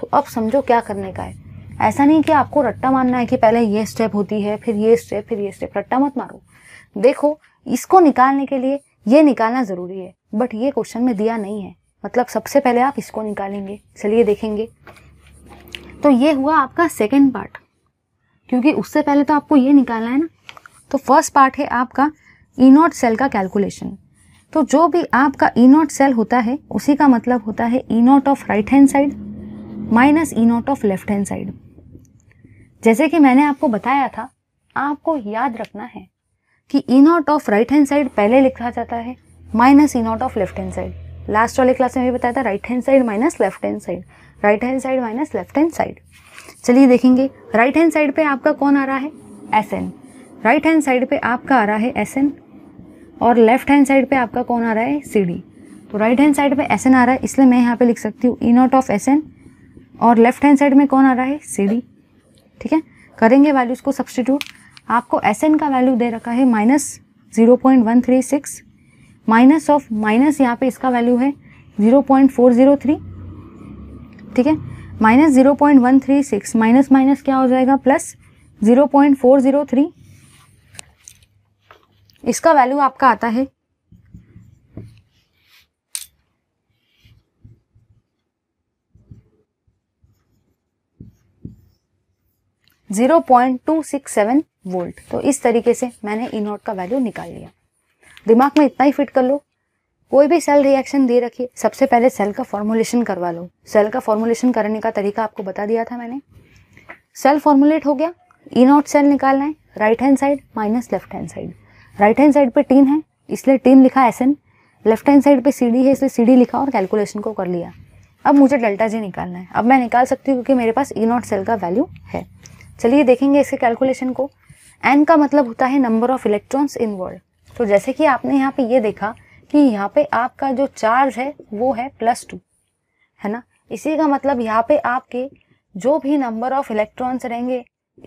तो अब समझो क्या करने का है ऐसा नहीं कि आपको रट्टा मारना है कि पहले ये स्टेप होती है फिर ये स्टेप फिर ये स्टेप रट्टा मत मारो देखो इसको निकालने के लिए ये निकालना ज़रूरी है बट ये क्वेश्चन में दिया नहीं है मतलब सबसे पहले आप इसको निकालेंगे चलिए देखेंगे तो ये हुआ आपका सेकेंड पार्ट क्योंकि उससे पहले तो आपको ये निकालना है ना तो फर्स्ट पार्ट है आपका इनोट सेल का कैलकुलेशन तो जो भी आपका इनोट सेल होता है उसी का मतलब होता है E naught of right hand side minus E naught of left hand side जैसे कि मैंने आपको बताया था आपको याद रखना है कि E not of right hand side पहले लिखा जाता है minus E not of left hand side last वाले क्लास में भी बताया था right hand side minus left hand side right hand side minus left hand side चलिए देखेंगे राइट हैंड साइड पे आपका कौन आ रहा है S N right hand side पे आपका आ रहा है एस एन और लेफ्ट हैंड साइड पे आपका कौन आ रहा है सी डी तो राइट हैंड साइड पे एस एन आ रहा है इसलिए मैं यहाँ पे लिख सकती हूँ E not of S N और लेफ्ट हैंड साइड में कौन आ रहा है सी डी ठीक है करेंगे वैल्यूज़ को सब्सटीट्यूट आपको एस एन का वैल्यू दे रखा है minus zero point one three six minus of minus यहाँ पे इसका वैल्यू है zero point four zero three ठीक है minus zero point one three six minus minus क्या हो जाएगा plus zero point four zero three इसका वैल्यू आपका आता है 0.267 वोल्ट तो इस तरीके से मैंने ई e नॉट का वैल्यू निकाल लिया दिमाग में इतना ही फिट कर लो कोई भी सेल रिएक्शन दे रखिए सबसे पहले सेल का फॉर्मुलेशन करवा लो सेल का फॉर्मुलेशन करने का तरीका आपको बता दिया था मैंने सेल फॉर्मुलेट हो गया ई नॉट सेल निकालना है right hand side minus left hand side right hand side पे टीन है इसलिए टीन लिखा S N left hand side पे सी डी है इसलिए सी डी लिखा और कैलकुलेशन को कर लिया अब मुझे डेल्टा जी निकालना है अब मैं निकाल सकती हूँ क्योंकि मेरे पास ई नॉट सेल का वैल्यू है चलिए देखेंगे इसके कैलकुलेशन को एन का मतलब होता है number of electrons in world तो जैसे कि आपने यहाँ पे ये देखा कि यहाँ पे आपका जो चार्ज है वो है प्लस टू है ना इसी का मतलब यहाँ पे आपके जो भी नंबर ऑफ इलेक्ट्रॉन्स रहेंगे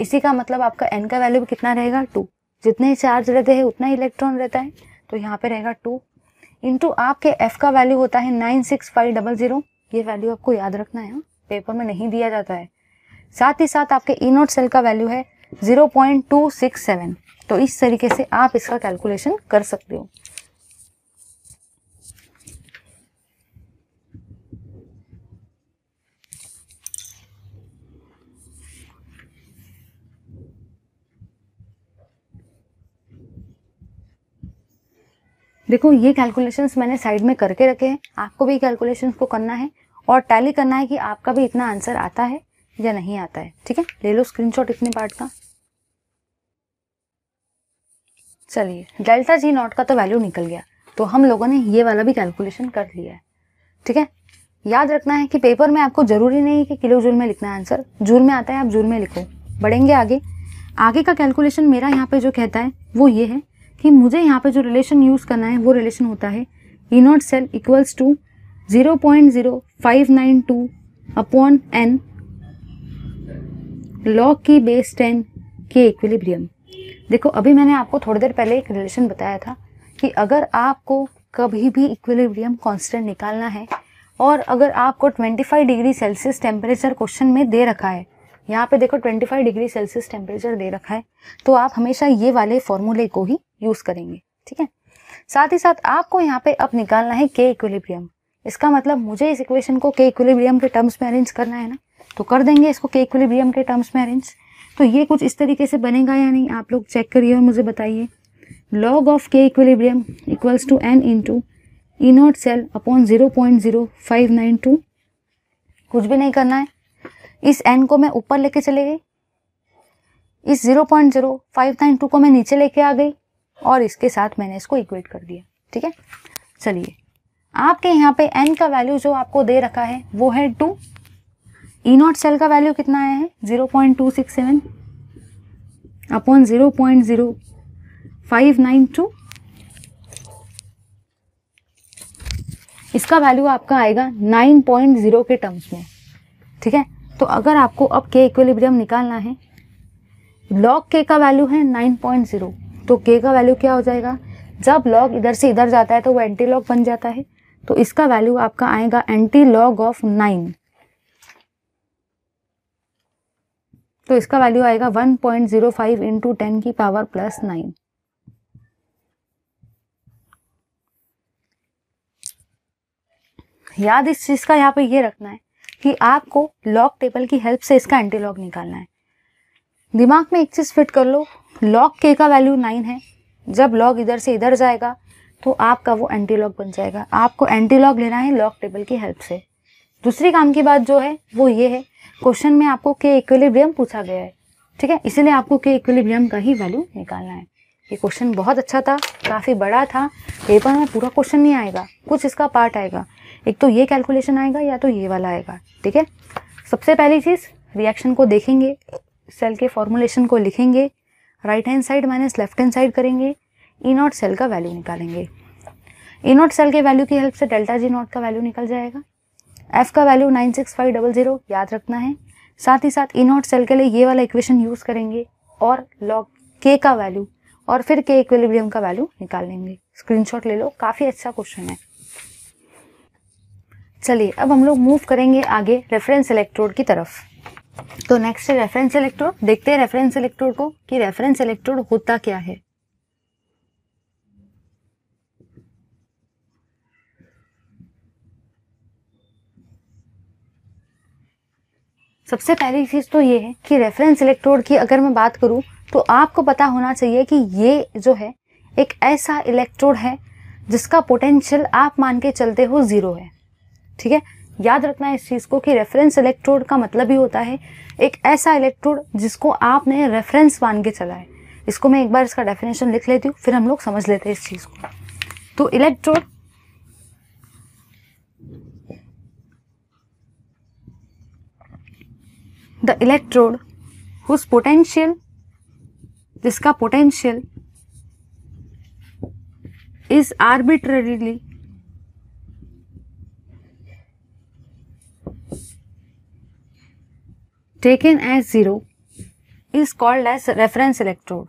इसी का मतलब आपका एन का वैल्यू कितना रहेगा टू जितने चार्ज रहते हैं उतना इलेक्ट्रॉन रहता है तो यहाँ पे रहेगा टू इंटू आपके एफ का वैल्यू होता है nine six five double zero ये वैल्यू आपको याद रखना है पेपर हाँ? में नहीं दिया जाता है साथ ही साथ आपके ई नोट सेल का वैल्यू है 0.267 तो इस तरीके से आप इसका कैलकुलेशन कर सकते हो देखो ये कैलकुलेशंस मैंने साइड में करके रखे हैं आपको भी कैलकुलेशंस को करना है और टैली करना है कि आपका भी इतना आंसर आता है या नहीं आता है ठीक है ले लो स्क्रीनशॉट इतने पार्ट का चलिए डेल्टा जी नॉट का तो वैल्यू निकल गया तो हम लोगों ने ये वाला भी कैलकुलेशन कर लिया है ठीक है याद रखना है कि पेपर में आपको ज़रूरी नहीं कि किलो जूल में लिखना है आंसर जूल में आता है आप जूल में लिखो बढ़ेंगे आगे आगे का कैलकुलेशन मेरा यहाँ पे जो कहता है वो ये है कि मुझे यहाँ पे जो रिलेशन यूज़ करना है वो रिलेशन होता है E not cell equals to zero point zero five nine two upon n log की बेस टेन के इक्विलिब्रियम देखो अभी मैंने आपको थोड़ी देर पहले एक रिलेशन बताया था कि अगर आपको कभी भी इक्विलिब्रियम कांस्टेंट निकालना है और अगर आपको 25 डिग्री सेल्सियस टेम्परेचर क्वेश्चन में दे रखा है यहाँ पे देखो 25 डिग्री सेल्सियस टेम्परेचर दे रखा है तो आप हमेशा ये वाले फॉर्मूले को ही यूज़ करेंगे ठीक है साथ ही साथ आपको यहाँ पे अब निकालना है के इक्विलिब्रियम इसका मतलब मुझे इस इक्वेशन को के इक्विलिब्रियम के टर्म्स में अरेंज करना है ना तो कर देंगे इसको के इक्विलिब्रियम के टर्म्स में अरेंज तो ये कुछ इस तरीके से बनेगा या नहीं आप लोग चेक करिए और मुझे बताइए लॉग ऑफ के equilibrium equals to n into not cell upon zero point zero five nine two कुछ भी नहीं करना है इस एन को मैं ऊपर लेके चले गई इस zero point zero five nine two को मैं नीचे लेके आ गई और इसके साथ मैंने इसको इक्वेट कर दिया ठीक है चलिए आपके यहाँ पे एन का वैल्यू जो आपको दे रखा है वो है टू ई नॉट सेल का वैल्यू कितना आया है zero point two six seven upon zero point zero five nine two इसका वैल्यू आपका आएगा नाइन पॉइंट ज़ीरो के टर्म्स में ठीक है तो अगर आपको अब के इक्विलिब्रियम निकालना है लॉग के का वैल्यू है नाइन पॉइंट ज़ीरो तो के का वैल्यू क्या हो जाएगा जब लॉग इधर से इधर जाता है तो वो एंटी लॉग बन जाता है तो इसका वैल्यू आपका आएगा एंटी लॉग ऑफ नाइन तो इसका वैल्यू आएगा 1.05 point zero five into ten की पावर प्लस नाइन याद इस चीज़ का यहाँ पे ये रखना है कि आपको लॉक टेबल की हेल्प से इसका एंटी लॉक निकालना है दिमाग में एक चीज़ फिट कर लो लॉक के का वैल्यू नाइन है जब लॉग इधर से इधर जाएगा तो आपका वो एंटी लॉक बन जाएगा आपको एंटी लॉग लेना है लॉक टेबल की हेल्प से दूसरी काम की बात जो है वो ये है क्वेश्चन में आपको के इक्विलिब्रियम पूछा गया है ठीक है इसीलिए आपको के इक्विलिब्रियम का ही वैल्यू निकालना है ये क्वेश्चन बहुत अच्छा था काफ़ी बड़ा था पेपर में पूरा क्वेश्चन नहीं आएगा कुछ इसका पार्ट आएगा एक तो ये कैलकुलेशन आएगा या तो ये वाला आएगा ठीक है सबसे पहली चीज़ रिएक्शन को देखेंगे सेल के फॉर्मुलेशन को लिखेंगे right hand side minus left hand side करेंगे ई नॉट सेल का वैल्यू निकालेंगे ई नॉट सेल के वैल्यू की हेल्प से डेल्टा जी नॉट का वैल्यू निकल जाएगा एफ का value nine six five double zero याद रखना है साथ ही साथ ई नॉट सेल के लिए ये वाला इक्वेशन यूज़ करेंगे और लॉग के का वैल्यू और फिर के इक्विलिब्रियम का वैल्यू निकाल लेंगे स्क्रीनशॉट ले लो काफ़ी अच्छा क्वेश्चन है चलिए अब हम लोग मूव करेंगे आगे रेफरेंस इलेक्ट्रोड की तरफ तो नेक्स्ट है रेफरेंस इलेक्ट्रोड देखते हैं रेफरेंस इलेक्ट्रोड को कि रेफरेंस इलेक्ट्रोड होता क्या है सबसे पहली चीज़ तो ये है कि रेफरेंस इलेक्ट्रोड की अगर मैं बात करूँ तो आपको पता होना चाहिए कि ये जो है एक ऐसा इलेक्ट्रोड है जिसका पोटेंशियल आप मान के चलते हो ज़ीरो है ठीक है याद रखना है इस चीज़ को कि रेफरेंस इलेक्ट्रोड का मतलब ही होता है एक ऐसा इलेक्ट्रोड जिसको आपने रेफरेंस मान के चला है इसको मैं एक बार इसका डेफिनेशन लिख लेती हूँ फिर हम लोग समझ लेते हैं इस चीज़ को तो electrode the electrode whose potential जिसका potential is arbitrarily taken as zero is called as reference electrode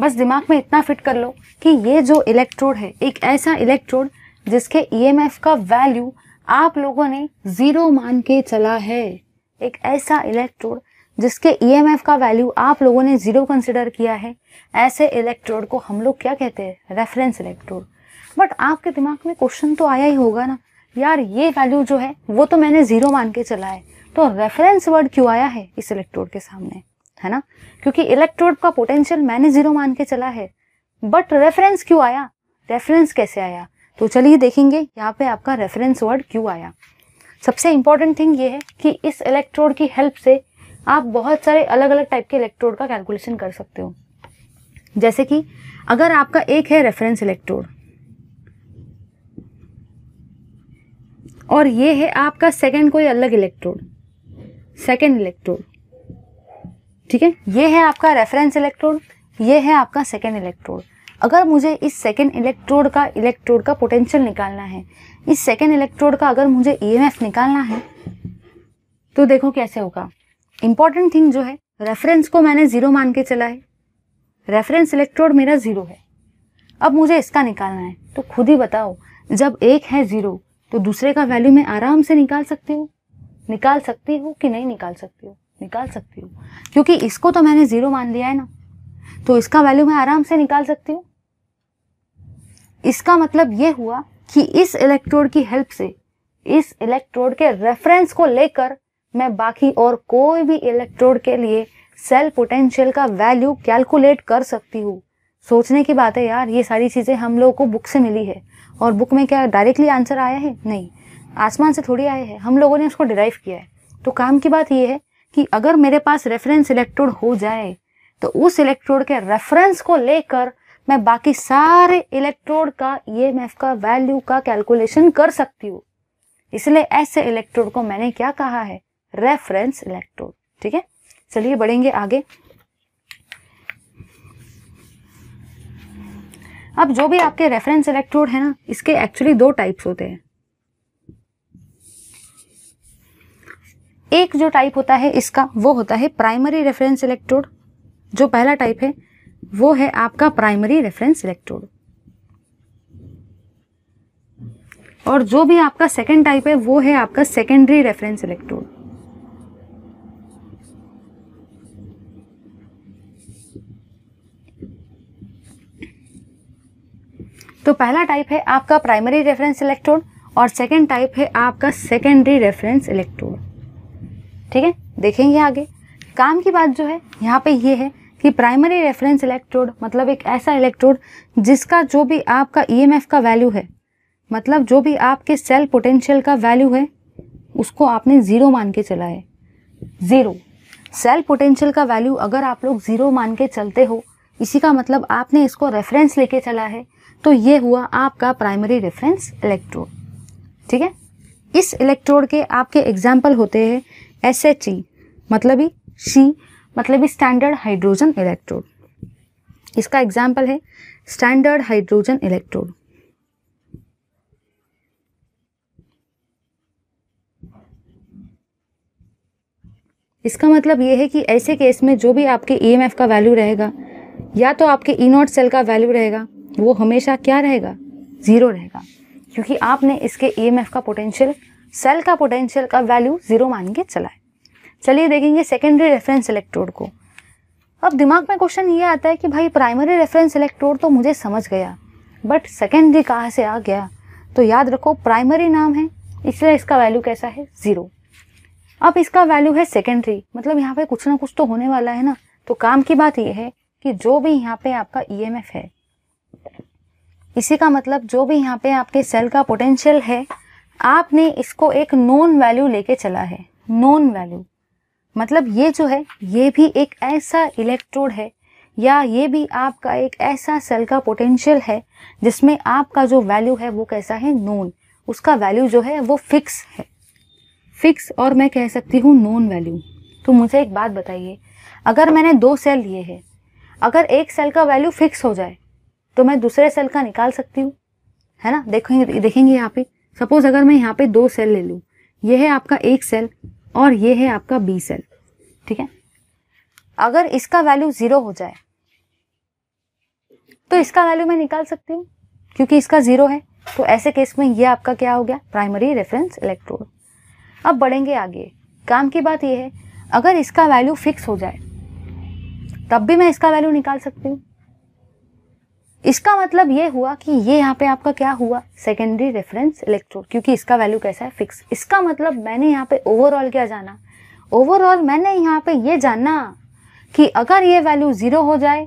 बस दिमाग में इतना फिट कर लो कि ये जो इलेक्ट्रोड है एक ऐसा इलेक्ट्रोड जिसके ईएमएफ e का वैल्यू आप लोगों ने ज़ीरो मान के चला है एक ऐसा इलेक्ट्रोड जिसके ईएमएफ e का वैल्यू आप लोगों ने ज़ीरो कंसिडर किया है ऐसे इलेक्ट्रोड को हम लोग क्या कहते हैं रेफरेंस इलेक्ट्रोड बट आपके दिमाग में क्वेश्चन तो आया ही होगा ना यार ये वैल्यू जो है वो तो मैंने ज़ीरो मान के चला है तो रेफरेंस वर्ड क्यों आया है इस इलेक्ट्रोड के सामने है ना क्योंकि इलेक्ट्रोड का पोटेंशियल मैंने जीरो मान के चला है बट रेफरेंस क्यों आया रेफरेंस कैसे आया तो चलिए देखेंगे यहाँ पे आपका रेफरेंस वर्ड क्यों आया सबसे इंपॉर्टेंट थिंग ये है कि इस इलेक्ट्रोड की हेल्प से आप बहुत सारे अलग अलग टाइप के इलेक्ट्रोड का कैलकुलेशन कर सकते हो जैसे कि अगर आपका एक है रेफरेंस इलेक्ट्रोड और ये है आपका सेकंड कोई अलग इलेक्ट्रोड सेकंड इलेक्ट्रोड ठीक है ये है आपका रेफरेंस इलेक्ट्रोड ये है आपका सेकेंड इलेक्ट्रोड अगर मुझे इस सेकेंड इलेक्ट्रोड का इलेक्ट्रोड का पोटेंशियल निकालना है इस सेकेंड इलेक्ट्रोड का अगर मुझे ईएमएफ e निकालना है तो देखो कैसे होगा इंपॉर्टेंट थिंग जो है रेफरेंस को मैंने ज़ीरो मान के चला है रेफरेंस इलेक्ट्रोड मेरा ज़ीरो है अब मुझे इसका निकालना है तो खुद ही बताओ जब एक है ज़ीरो तो दूसरे का वैल्यू मैं आराम से निकाल सकती हूँ निकाल सकती हूँ कि नहीं निकाल सकती हूँ निकाल सकती हूँ क्योंकि इसको तो मैंने ज़ीरो मान लिया है ना तो इसका वैल्यू मैं आराम से निकाल सकती हूँ इसका मतलब ये हुआ कि इस इलेक्ट्रोड की हेल्प से इस इलेक्ट्रोड के रेफरेंस को लेकर मैं बाकी और कोई भी इलेक्ट्रोड के लिए सेल पोटेंशियल का वैल्यू कैलकुलेट कर सकती हूँ सोचने की बात है यार ये सारी चीज़ें हम लोगों को बुक से मिली है और बुक में क्या डायरेक्टली आंसर आया है नहीं आसमान से थोड़ी आए है हम लोगों ने उसको डिराइव किया है तो काम की बात यह है कि अगर मेरे पास रेफरेंस इलेक्ट्रोड हो जाए तो उस इलेक्ट्रोड के रेफरेंस को लेकर मैं बाकी सारे इलेक्ट्रोड का ई e का वैल्यू का कैलकुलेशन कर सकती हूँ इसलिए ऐसे इलेक्ट्रोड को मैंने क्या कहा है रेफरेंस इलेक्ट्रोड ठीक है चलिए बढ़ेंगे आगे अब जो भी आपके रेफरेंस इलेक्ट्रोड है ना इसके एक्चुअली दो टाइप्स होते हैं एक जो टाइप होता है इसका वो होता है प्राइमरी रेफरेंस इलेक्ट्रोड जो पहला टाइप है वो है आपका प्राइमरी रेफरेंस इलेक्ट्रोड और जो भी आपका सेकेंड टाइप है वो है आपका सेकेंडरी रेफरेंस इलेक्ट्रोड तो पहला टाइप है आपका प्राइमरी रेफरेंस इलेक्ट्रोड और सेकेंड टाइप है आपका सेकेंडरी रेफरेंस इलेक्ट्रोड ठीक है देखेंगे आगे काम की बात जो है यहाँ पे ये है कि प्राइमरी रेफरेंस इलेक्ट्रोड मतलब एक ऐसा इलेक्ट्रोड जिसका जो भी आपका ईएमएफ e का वैल्यू है मतलब जो भी आपके सेल पोटेंशियल का वैल्यू है उसको आपने ज़ीरो मान के चला है ज़ीरो सेल पोटेंशियल का वैल्यू अगर आप लोग ज़ीरो मान के चलते हो इसी का मतलब आपने इसको रेफरेंस लेके चला है तो ये हुआ आपका प्राइमरी रेफरेंस इलेक्ट्रोड ठीक है इस इलेक्ट्रोड के आपके एग्जाम्पल होते हैं एस एच ई मतलब ही सी मतलब ही स्टैंडर्ड हाइड्रोजन इलेक्ट्रोड इसका एग्जाम्पल है स्टैंडर्ड हाइड्रोजन इलेक्ट्रोड इसका मतलब ये है कि ऐसे केस में जो भी आपके ई e का वैल्यू रहेगा या तो आपके ई नॉट सेल का वैल्यू रहेगा वो हमेशा क्या रहेगा ज़ीरो रहेगा क्योंकि आपने इसके ई e का पोटेंशियल सेल का पोटेंशियल का वैल्यू जीरो मान के चला है चलिए देखेंगे सेकेंडरी रेफरेंस इलेक्ट्रोड को अब दिमाग में क्वेश्चन ये आता है कि भाई प्राइमरी रेफरेंस इलेक्ट्रोड तो मुझे समझ गया बट सेकेंडरी कहाँ से आ गया तो याद रखो प्राइमरी नाम है इसलिए इसका वैल्यू कैसा है ज़ीरो अब इसका वैल्यू है सेकेंडरी मतलब यहाँ पे कुछ ना कुछ तो होने वाला है ना तो काम की बात यह है कि जो भी यहाँ पे आपका ई e है इसी का मतलब जो भी यहाँ पे आपके सेल का पोटेंशियल है आपने इसको एक नॉन वैल्यू लेके चला है नॉन वैल्यू मतलब ये जो है ये भी एक ऐसा इलेक्ट्रोड है या ये भी आपका एक ऐसा सेल का पोटेंशियल है जिसमें आपका जो वैल्यू है वो कैसा है नॉन उसका वैल्यू जो है वो फिक्स है फिक्स और मैं कह सकती हूँ नॉन वैल्यू तो मुझे एक बात बताइए अगर मैंने दो सेल लिए हैं अगर एक सेल का वैल्यू फिक्स हो जाए तो मैं दूसरे सेल का निकाल सकती हूँ है ना देखेंगे देखेंगे यहाँ पे सपोज अगर मैं यहाँ पे दो सेल ले लूँ ये है आपका एक सेल और ये है आपका बी सेल ठीक है अगर इसका वैल्यू ज़ीरो हो जाए तो इसका वैल्यू मैं निकाल सकती हूँ क्योंकि इसका ज़ीरो है तो ऐसे केस में ये आपका क्या हो गया प्राइमरी रेफरेंस इलेक्ट्रोड अब बढ़ेंगे आगे काम की बात यह है अगर इसका वैल्यू फिक्स हो जाए तब भी मैं इसका वैल्यू निकाल सकती हूँ इसका मतलब ये हुआ कि ये यहाँ पे आपका क्या हुआ सेकेंडरी रेफरेंस इलेक्ट्रोड क्योंकि इसका वैल्यू कैसा है फिक्स इसका मतलब मैंने यहाँ पे ओवरऑल क्या जाना ओवरऑल मैंने यहाँ पे ये जाना कि अगर ये वैल्यू ज़ीरो हो जाए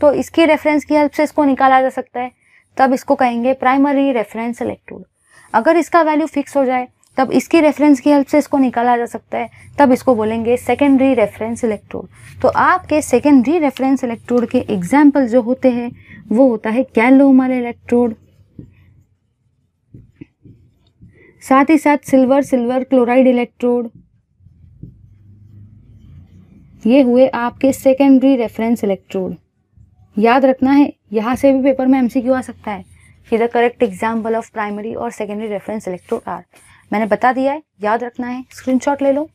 तो इसकी रेफरेंस की हेल्प से इसको निकाला जा सकता है तब इसको कहेंगे प्राइमरी रेफरेंस इलेक्ट्रोड अगर इसका वैल्यू फिक्स हो जाए तब इसकी रेफरेंस की हेल्प से इसको निकाला जा सकता है तब इसको बोलेंगे सेकेंडरी रेफरेंस इलेक्ट्रोड तो आपके सेकेंडरी रेफरेंस इलेक्ट्रोड के एग्जाम्पल जो होते हैं वो होता है कैलोमल इलेक्ट्रोड साथ ही साथ सिल्वर सिल्वर क्लोराइड इलेक्ट्रोड ये हुए आपके सेकेंडरी रेफरेंस इलेक्ट्रोड याद रखना है यहाँ से भी पेपर में एमसीक्यू आ सकता है कि the correct example of primary और सेकेंडरी रेफरेंस इलेक्ट्रोड आर मैंने बता दिया है याद रखना है स्क्रीनशॉट ले लो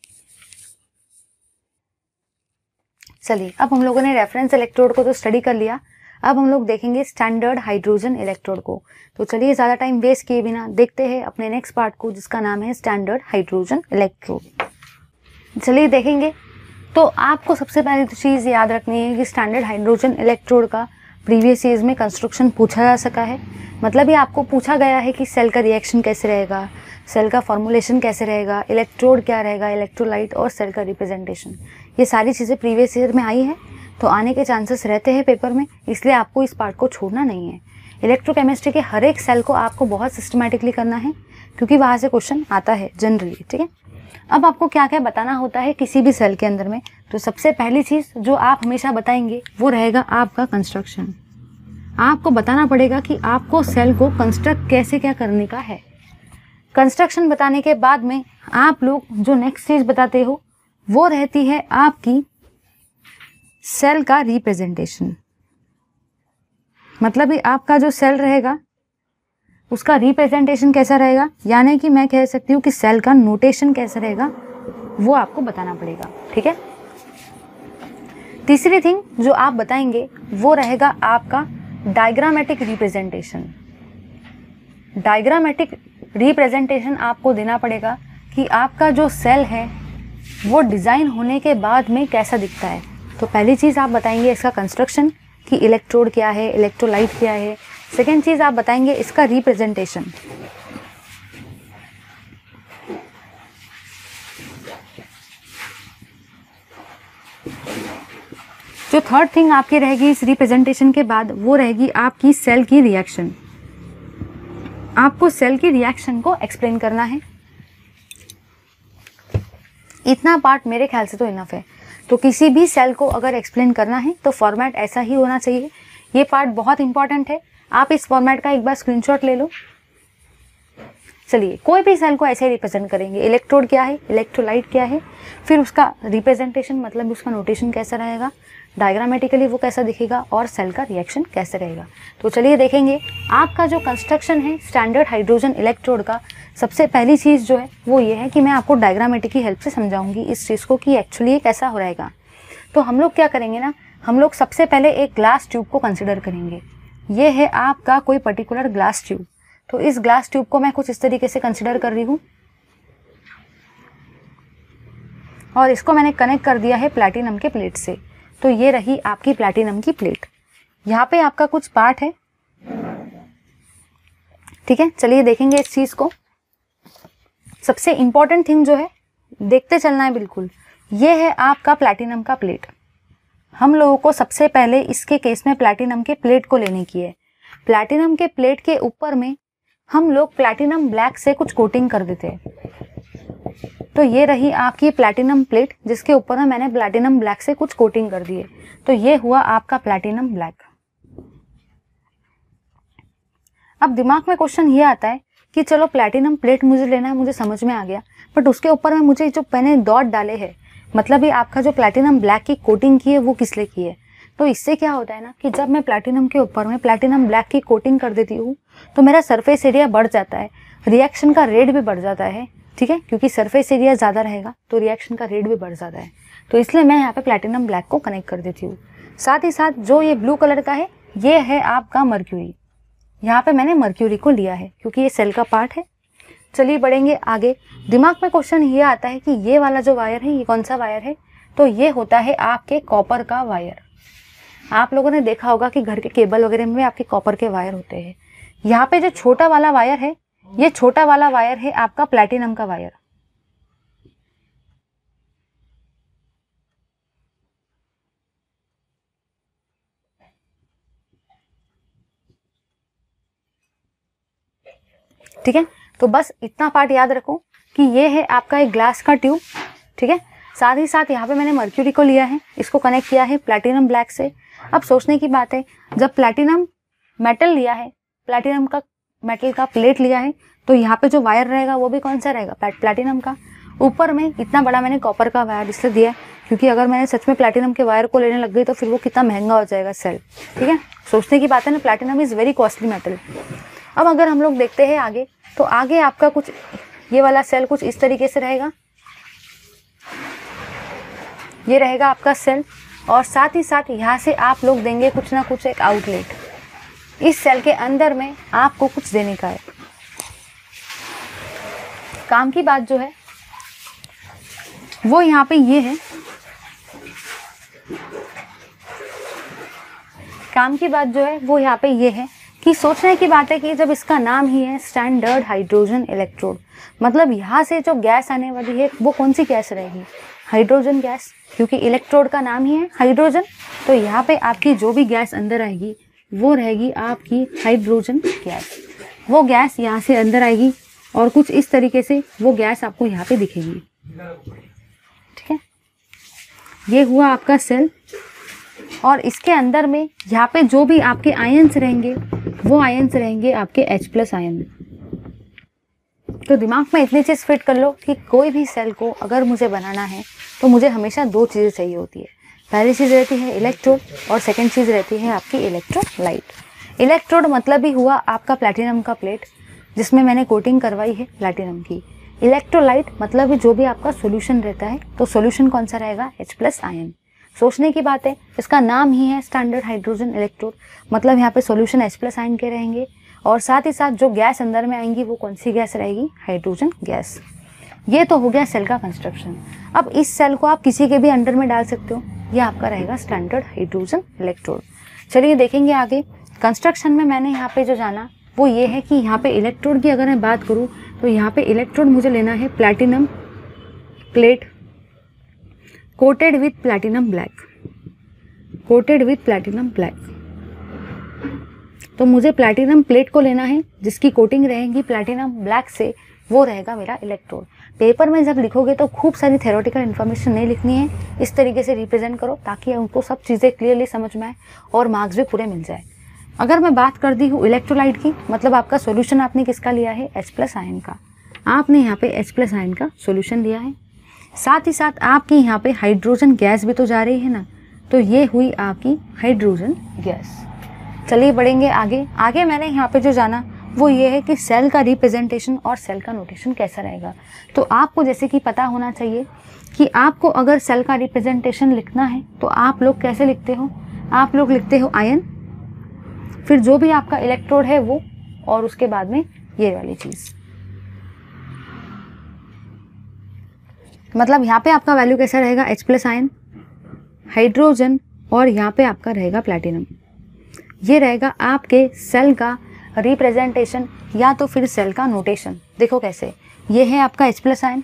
चलिए अब हम लोगों ने रेफरेंस इलेक्ट्रोड को तो स्टडी कर लिया अब हम लोग देखेंगे स्टैंडर्ड हाइड्रोजन इलेक्ट्रोड को तो चलिए ज़्यादा टाइम वेस्ट किए बिना देखते हैं अपने नेक्स्ट पार्ट को जिसका नाम है स्टैंडर्ड हाइड्रोजन इलेक्ट्रोड चलिए देखेंगे तो आपको सबसे पहले तो चीज़ याद रखनी है कि स्टैंडर्ड हाइड्रोजन इलेक्ट्रोड का प्रीवियस ईयर में कंस्ट्रक्शन पूछा जा सका है मतलब ये आपको पूछा गया है कि सेल का रिएक्शन कैसे रहेगा सेल का फॉर्मुलेशन कैसे रहेगा इलेक्ट्रोड क्या रहेगा इलेक्ट्रोलाइट और सेल का रिप्रेजेंटेशन ये सारी चीज़ें प्रीवियस ईयर में आई है तो आने के चांसेस रहते हैं पेपर में इसलिए आपको इस पार्ट को छोड़ना नहीं है इलेक्ट्रोकेमिस्ट्री के हर एक सेल को आपको बहुत सिस्टमेटिकली करना है क्योंकि वहाँ से क्वेश्चन आता है जनरली ठीक है अब आपको क्या क्या बताना होता है किसी भी सेल के अंदर में तो सबसे पहली चीज़ जो आप हमेशा बताएंगे वो रहेगा आपका कंस्ट्रक्शन आपको बताना पड़ेगा कि आपको सेल को कंस्ट्रक्ट कैसे क्या करने का है कंस्ट्रक्शन बताने के बाद में आप लोग जो नेक्स्ट चीज़ बताते हो वो रहती है आपकी सेल का रिप्रेजेंटेशन मतलब आपका जो सेल रहेगा उसका रिप्रेजेंटेशन कैसा रहेगा यानी कि मैं कह सकती हूँ कि सेल का नोटेशन कैसा रहेगा वो आपको बताना पड़ेगा ठीक है तीसरी थिंग जो आप बताएंगे वो रहेगा आपका डायग्रामेटिक रिप्रेजेंटेशन डायग्रामेटिक रिप्रेजेंटेशन आपको देना पड़ेगा कि आपका जो सेल है वो डिज़ाइन होने के बाद में कैसा दिखता है तो पहली चीज़ आप बताएंगे इसका कंस्ट्रक्शन कि इलेक्ट्रोड क्या है इलेक्ट्रोलाइट क्या है सेकेंड चीज़ आप बताएंगे इसका रिप्रेजेंटेशन जो थर्ड थिंग आपकी रहेगी इस रिप्रेजेंटेशन के बाद वो रहेगी आपकी सेल की रिएक्शन आपको सेल की रिएक्शन को एक्सप्लेन करना है इतना पार्ट मेरे ख्याल से तो इनफ है तो किसी भी सेल को अगर एक्सप्लेन करना है तो फॉर्मेट ऐसा ही होना चाहिए ये पार्ट बहुत इंपॉर्टेंट है आप इस फॉर्मेट का एक बार स्क्रीनशॉट ले लो चलिए कोई भी सेल को ऐसे ही रिप्रेजेंट करेंगे इलेक्ट्रोड क्या है इलेक्ट्रोलाइट क्या है फिर उसका रिप्रेजेंटेशन मतलब उसका नोटेशन कैसा रहेगा डायग्रामेटिकली वो कैसा दिखेगा और सेल का रिएक्शन कैसे रहेगा तो चलिए देखेंगे आपका जो कंस्ट्रक्शन है स्टैंडर्ड हाइड्रोजन इलेक्ट्रोड का सबसे पहली चीज़ जो है वो ये है कि मैं आपको डायग्रामेटिक की हेल्प से समझाऊंगी इस चीज़ को कि एक्चुअली ये कैसा हो रहेगा तो हम लोग क्या करेंगे ना हम लोग सबसे पहले एक ग्लास ट्यूब को कंसिडर करेंगे ये है आपका कोई पर्टिकुलर ग्लास ट्यूब तो इस ग्लास ट्यूब को मैं कुछ इस तरीके से कंसिडर कर रही हूँ और इसको मैंने कनेक्ट कर दिया है प्लैटिनम के प्लेट से तो ये रही आपकी प्लैटिनम की प्लेट यहाँ पे आपका कुछ पार्ट है ठीक है चलिए देखेंगे इस चीज़ को सबसे इंपॉर्टेंट थिंग जो है देखते चलना है बिल्कुल ये है आपका प्लैटिनम का प्लेट हम लोगों को सबसे पहले इसके केस में प्लैटिनम के प्लेट को लेने की है प्लैटिनम के प्लेट के ऊपर में हम लोग प्लैटिनम ब्लैक से कुछ कोटिंग कर देते हैं तो ये रही आपकी प्लैटिनम प्लेट जिसके ऊपर हम मैंने प्लैटिनम ब्लैक से कुछ कोटिंग कर दी है तो ये हुआ आपका प्लैटिनम ब्लैक अब दिमाग में क्वेश्चन ये आता है कि चलो प्लैटिनम प्लेट मुझे लेना है मुझे समझ में आ गया बट उसके ऊपर में मुझे जो मैंने डॉट डाले हैं मतलब ये आपका जो प्लैटिनम ब्लैक की कोटिंग की है वो किस लिए की है तो इससे क्या होता है ना कि जब मैं प्लैटिनम के ऊपर में प्लैटिनम ब्लैक की कोटिंग कर देती हूँ तो मेरा सरफेस एरिया बढ़ जाता है रिएक्शन का रेट भी बढ़ जाता है ठीक है क्योंकि सरफेस एरिया ज़्यादा रहेगा तो रिएक्शन का रेट भी बढ़ जाता है तो इसलिए मैं यहाँ पे प्लैटिनम ब्लैक को कनेक्ट कर देती हूँ साथ ही साथ जो ये ब्लू कलर का है ये है आपका मर्क्यूरी यहाँ पे मैंने मर्क्यूरी को लिया है क्योंकि ये सेल का पार्ट है चलिए बढ़ेंगे आगे दिमाग में क्वेश्चन ये आता है कि ये वाला जो वायर है ये कौन सा वायर है तो ये होता है आपके कॉपर का वायर आप लोगों ने देखा होगा कि घर के केबल वगैरह में आपके कॉपर के वायर होते हैं यहाँ पे जो छोटा वाला वायर है ये छोटा वाला वायर है आपका प्लैटिनम का वायर ठीक है तो बस इतना पार्ट याद रखो कि ये है आपका एक ग्लास का ट्यूब ठीक है साथ ही साथ यहाँ पे मैंने मर्क्यूरी को लिया है इसको कनेक्ट किया है प्लैटिनम ब्लैक से अब सोचने की बात है जब प्लैटिनम मेटल लिया है प्लैटिनम का मेटल का प्लेट लिया है तो यहाँ पे जो वायर रहेगा वो भी कौन सा रहेगा प्लेटिनम का ऊपर में इतना बड़ा मैंने कॉपर का वायर इसलिए दिया है क्योंकि अगर मैंने सच में प्लेटिनम के वायर को लेने लग गई तो फिर वो कितना महंगा हो जाएगा सेल ठीक है सोचने की बात है ना platinum is very costly metal अब अगर हम लोग देखते हैं आगे तो आगे आपका कुछ ये वाला सेल कुछ इस तरीके से रहेगा ये रहेगा आपका सेल और साथ ही साथ यहाँ से आप लोग देंगे कुछ ना कुछ एक आउटलेट इस सेल के अंदर में आपको कुछ देने का है काम की बात जो है वो यहाँ पे ये है काम की बात जो है वो यहाँ पे ये है कि सोचने की बात है कि जब इसका नाम ही है स्टैंडर्ड हाइड्रोजन इलेक्ट्रोड मतलब यहाँ से जो गैस आने वाली है वो कौन सी गैस रहेगी हाइड्रोजन गैस क्योंकि इलेक्ट्रोड का नाम ही है हाइड्रोजन तो यहाँ पे आपकी जो भी गैस अंदर आएगी वो रहेगी आपकी हाइड्रोजन गैस वो गैस यहाँ से अंदर आएगी और कुछ इस तरीके से वो गैस आपको यहाँ पे दिखेगी ठीक है ये हुआ आपका सेल और इसके अंदर में यहाँ पे जो भी आपके आयन्स रहेंगे वो आयन्स रहेंगे आपके H प्लस आयन तो दिमाग में इतनी चीज़ फिट कर लो कि कोई भी सेल को अगर मुझे बनाना है तो मुझे हमेशा दो चीज़ें चाहिए होती है पहली चीज़ रहती है इलेक्ट्रोड और सेकेंड चीज़ रहती है आपकी इलेक्ट्रोलाइट इलेक्ट्रोड मतलब ही हुआ आपका प्लेटिनम का प्लेट जिसमें मैंने कोटिंग करवाई है प्लेटिनम की इलेक्ट्रोलाइट मतलब जो भी आपका सोल्यूशन रहता है तो सोल्यूशन कौन सा रहेगा एच प्लस आयन सोचने की बात है इसका नाम ही है स्टैंडर्ड हाइड्रोजन इलेक्ट्रोड मतलब यहाँ पे सोल्यूशन एच प्लस आयन के रहेंगे और साथ ही साथ जो गैस अंदर में आएंगी वो कौन सी गैस रहेगी हाइड्रोजन गैस ये तो हो गया सेल का कंस्ट्रक्शन अब इस सेल को आप किसी के भी अंडर में डाल सकते हो ये आपका रहेगा स्टैंडर्ड हाइड्रोजन इलेक्ट्रोड चलिए देखेंगे आगे कंस्ट्रक्शन में मैंने यहाँ पे जो जाना वो ये है कि यहाँ पे इलेक्ट्रोड की अगर मैं बात करूँ तो यहाँ पे इलेक्ट्रोड मुझे लेना है platinum plate coated with platinum black coated with platinum black तो मुझे प्लैटिनम प्लेट को लेना है जिसकी कोटिंग रहेगी प्लैटिनम ब्लैक से वो रहेगा मेरा इलेक्ट्रोड पेपर में जब लिखोगे तो खूब सारी थेरोटिकल इन्फॉर्मेशन नहीं लिखनी है इस तरीके से रिप्रेजेंट करो ताकि उनको सब चीज़ें क्लियरली समझ में आए और मार्क्स भी पूरे मिल जाए अगर मैं बात कर दी हूँ इलेक्ट्रोलाइट की मतलब आपका सोल्यूशन आपने किसका लिया है एच प्लस आयन का आपने यहाँ पे एच प्लस आयन का सोल्यूशन लिया है साथ ही साथ आपके यहाँ पे हाइड्रोजन गैस भी तो जा रही है ना तो ये हुई आपकी हाइड्रोजन गैस चलिए बढ़ेंगे आगे आगे मैंने यहाँ पे जो जाना वो ये है कि सेल का रिप्रेजेंटेशन और सेल का नोटेशन कैसा रहेगा तो आपको जैसे कि पता होना चाहिए कि आपको अगर सेल का रिप्रेजेंटेशन लिखना है तो आप लोग कैसे लिखते हो आप लोग लिखते हो आयन फिर जो भी आपका इलेक्ट्रोड है वो और उसके बाद में ये वाली चीज़ मतलब यहाँ पे आपका वैल्यू कैसा रहेगा एच प्लस आयन हाइड्रोजन और यहाँ पे आपका रहेगा प्लैटिनम ये रहेगा आपके सेल का रिप्रेजेंटेशन या तो फिर सेल का नोटेशन देखो कैसे ये है आपका H plus ion